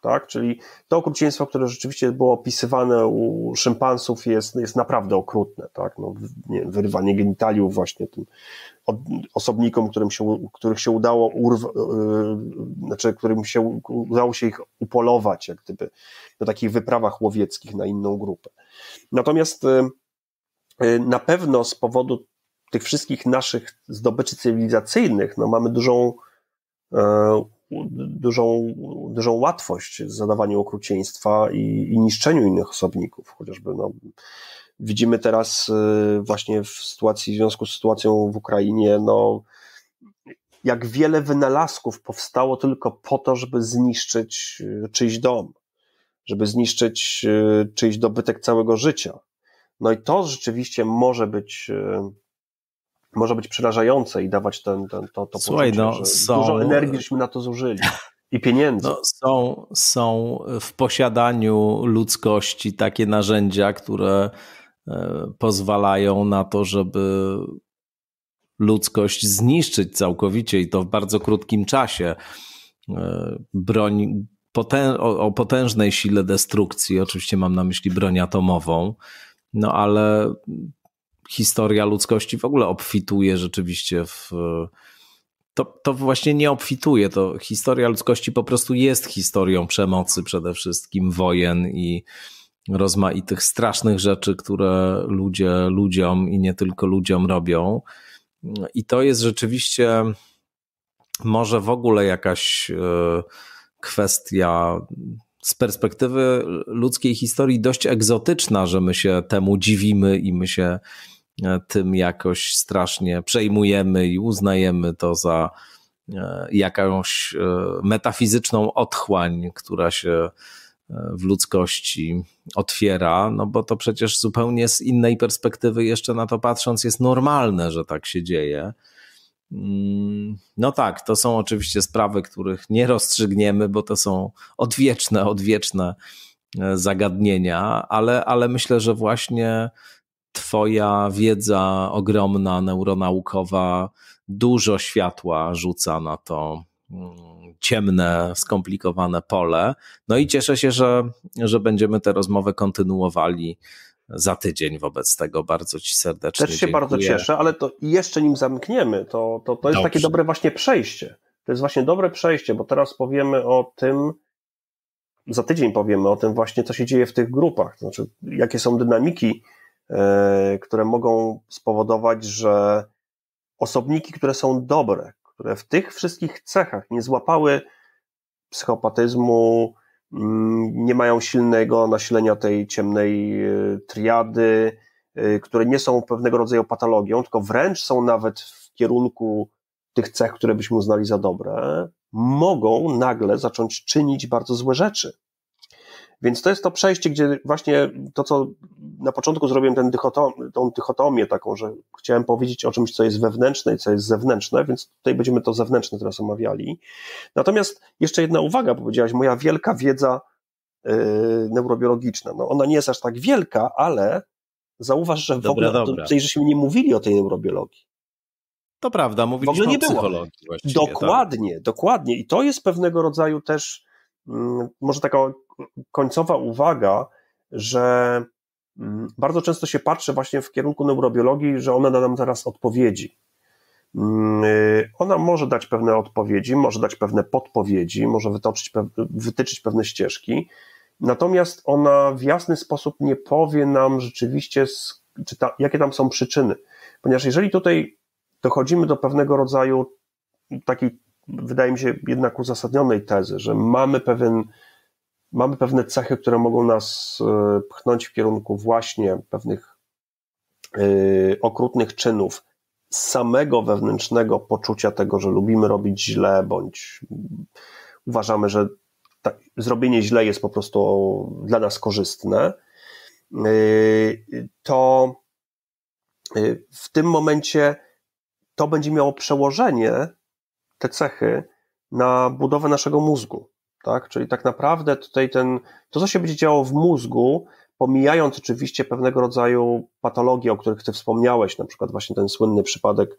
tak? Czyli to okrucieństwo, które rzeczywiście było opisywane u szympansów jest, jest naprawdę okrutne, tak? No, nie, wyrywanie genitaliów właśnie tym osobnikom, którym się, których się udało urwa, yy, znaczy, którym się udało się ich upolować, jak gdyby, na takich wyprawach łowieckich na inną grupę. Natomiast yy, na pewno z powodu tych wszystkich naszych zdobyczy cywilizacyjnych, no mamy dużą yy, dużą, dużą łatwość w zadawaniu okrucieństwa i, i niszczeniu innych osobników. Chociażby no, widzimy teraz y, właśnie w sytuacji, w związku z sytuacją w Ukrainie, no, jak wiele wynalazków powstało tylko po to, żeby zniszczyć y, czyjś dom, żeby zniszczyć y, czyjś dobytek całego życia. No i to rzeczywiście może być może być przerażające i dawać ten, ten, to, to Słuchaj, poczucie, no, są... dużo energii żeśmy na to zużyli. I pieniędzy. No, są, są w posiadaniu ludzkości takie narzędzia, które e, pozwalają na to, żeby ludzkość zniszczyć całkowicie i to w bardzo krótkim czasie. E, broń o potężnej sile destrukcji, oczywiście mam na myśli broń atomową, no ale historia ludzkości w ogóle obfituje rzeczywiście w. To, to właśnie nie obfituje, to historia ludzkości po prostu jest historią przemocy przede wszystkim, wojen i rozmaitych strasznych rzeczy, które ludzie ludziom i nie tylko ludziom robią. I to jest rzeczywiście może w ogóle jakaś e, kwestia z perspektywy ludzkiej historii dość egzotyczna, że my się temu dziwimy i my się E, tym jakoś strasznie przejmujemy i uznajemy to za e, jakąś e, metafizyczną otchłań, która się w ludzkości otwiera, no bo to przecież zupełnie z innej perspektywy, jeszcze na to patrząc, jest normalne, że tak się dzieje. Mm, no tak, to są oczywiście sprawy, których nie rozstrzygniemy, bo to są odwieczne, odwieczne zagadnienia, ale, ale myślę, że właśnie Twoja wiedza ogromna, neuronaukowa, dużo światła rzuca na to mm, ciemne, skomplikowane pole. No i cieszę się, że, że będziemy tę rozmowę kontynuowali za tydzień wobec tego. Bardzo Ci serdecznie Też się dziękuję. bardzo cieszę, ale to jeszcze nim zamkniemy, to, to, to jest Dobrze. takie dobre właśnie przejście. To jest właśnie dobre przejście, bo teraz powiemy o tym, za tydzień powiemy o tym właśnie, co się dzieje w tych grupach, to znaczy jakie są dynamiki E, które mogą spowodować, że osobniki, które są dobre, które w tych wszystkich cechach nie złapały psychopatyzmu, mm, nie mają silnego nasilenia tej ciemnej e, triady, e, które nie są pewnego rodzaju patologią, tylko wręcz są nawet w kierunku tych cech, które byśmy uznali za dobre, mogą nagle zacząć czynić bardzo złe rzeczy. Więc to jest to przejście, gdzie właśnie to, co na początku zrobiłem, ten dychotom, tą dychotomię taką, że chciałem powiedzieć o czymś, co jest wewnętrzne i co jest zewnętrzne, więc tutaj będziemy to zewnętrzne teraz omawiali. Natomiast jeszcze jedna uwaga, powiedziałaś, moja wielka wiedza yy, neurobiologiczna. No, ona nie jest aż tak wielka, ale zauważ, że w dobra, ogóle dobra. Tej, żeśmy nie mówili o tej neurobiologii. To prawda, mówiliśmy w ogóle nie o psychologii. Tak. Dokładnie, tak. dokładnie. I to jest pewnego rodzaju też Mm, może taka końcowa uwaga, że mm, bardzo często się patrzy właśnie w kierunku neurobiologii, że ona da nam zaraz odpowiedzi. Mm, y, ona może dać pewne odpowiedzi, może dać pewne podpowiedzi, może wytoczyć, wytyczyć pewne ścieżki, natomiast ona w jasny sposób nie powie nam rzeczywiście, ta, jakie tam są przyczyny. Ponieważ jeżeli tutaj dochodzimy do pewnego rodzaju takiej wydaje mi się, jednak uzasadnionej tezy, że mamy pewien, mamy pewne cechy, które mogą nas e, pchnąć w kierunku właśnie pewnych e, okrutnych czynów, samego wewnętrznego poczucia tego, że lubimy robić źle, bądź uważamy, że tak, zrobienie źle jest po prostu dla nas korzystne, e, to w tym momencie to będzie miało przełożenie te cechy na budowę naszego mózgu. Tak? Czyli tak naprawdę tutaj ten, to, co się będzie działo w mózgu, pomijając oczywiście pewnego rodzaju patologie, o których ty wspomniałeś, na przykład właśnie ten słynny przypadek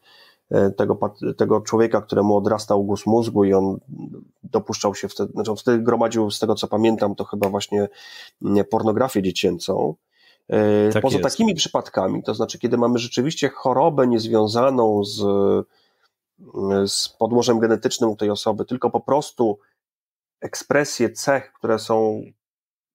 e, tego, tego człowieka, któremu odrastał głos mózgu i on dopuszczał się wtedy, znaczy wtedy gromadził, z tego co pamiętam, to chyba właśnie mm, pornografię dziecięcą. E, tak Poza jest. takimi przypadkami, to znaczy kiedy mamy rzeczywiście chorobę niezwiązaną z z podłożem genetycznym u tej osoby, tylko po prostu ekspresję cech, które są,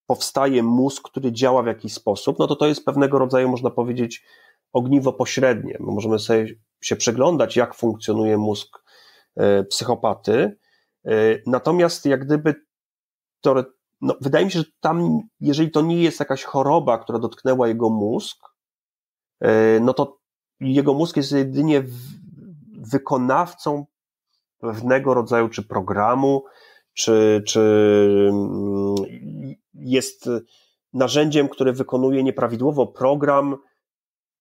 powstaje mózg, który działa w jakiś sposób, no to to jest pewnego rodzaju, można powiedzieć, ogniwo pośrednie. My możemy sobie się przeglądać, jak funkcjonuje mózg e, psychopaty, e, natomiast jak gdyby to, no, wydaje mi się, że tam, jeżeli to nie jest jakaś choroba, która dotknęła jego mózg, e, no to jego mózg jest jedynie wykonawcą pewnego rodzaju czy programu, czy, czy mm, jest narzędziem, które wykonuje nieprawidłowo program,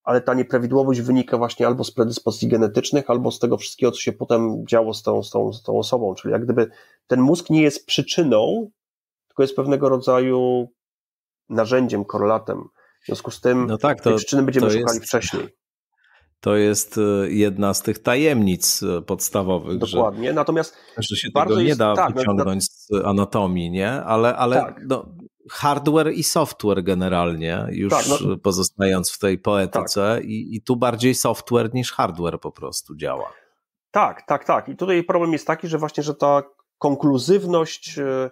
ale ta nieprawidłowość wynika właśnie albo z predyspozycji genetycznych, albo z tego wszystkiego, co się potem działo z tą, z tą, z tą osobą. Czyli jak gdyby ten mózg nie jest przyczyną, tylko jest pewnego rodzaju narzędziem, korelatem. W związku z tym no tak, to, przyczyny będziemy to szukali jest... wcześniej to jest e, jedna z tych tajemnic e, podstawowych. Dokładnie, że, natomiast że się bardzo tego jest, nie da tak, wyciągnąć z anatomii, nie? Ale, ale tak. no, hardware i software generalnie, już tak, no, pozostając w tej poetyce tak. i, i tu bardziej software niż hardware po prostu działa. Tak, tak, tak. I tutaj problem jest taki, że właśnie, że ta konkluzywność e,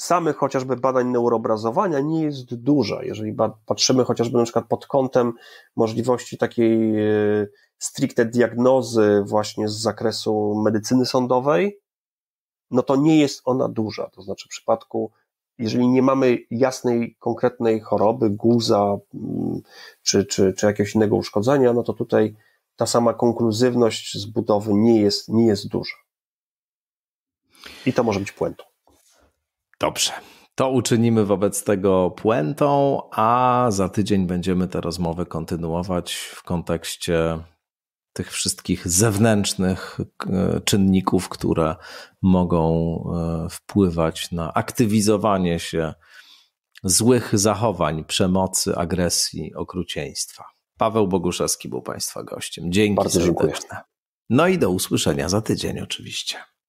samych chociażby badań neuroobrazowania nie jest duża. Jeżeli patrzymy chociażby na przykład pod kątem możliwości takiej e, stricte diagnozy właśnie z zakresu medycyny sądowej, no to nie jest ona duża. To znaczy w przypadku, jeżeli nie mamy jasnej, konkretnej choroby, guza mm, czy, czy, czy jakiegoś innego uszkodzenia, no to tutaj ta sama konkluzywność zbudowy nie jest, nie jest duża. I to może być puentą. Dobrze. To uczynimy wobec tego puentą, a za tydzień będziemy tę rozmowę kontynuować w kontekście tych wszystkich zewnętrznych czynników, które mogą e, wpływać na aktywizowanie się złych zachowań, przemocy, agresji, okrucieństwa. Paweł Boguszewski był Państwa gościem. Dzięki Bardzo serdecznie. Dziękuję. No i do usłyszenia za tydzień oczywiście.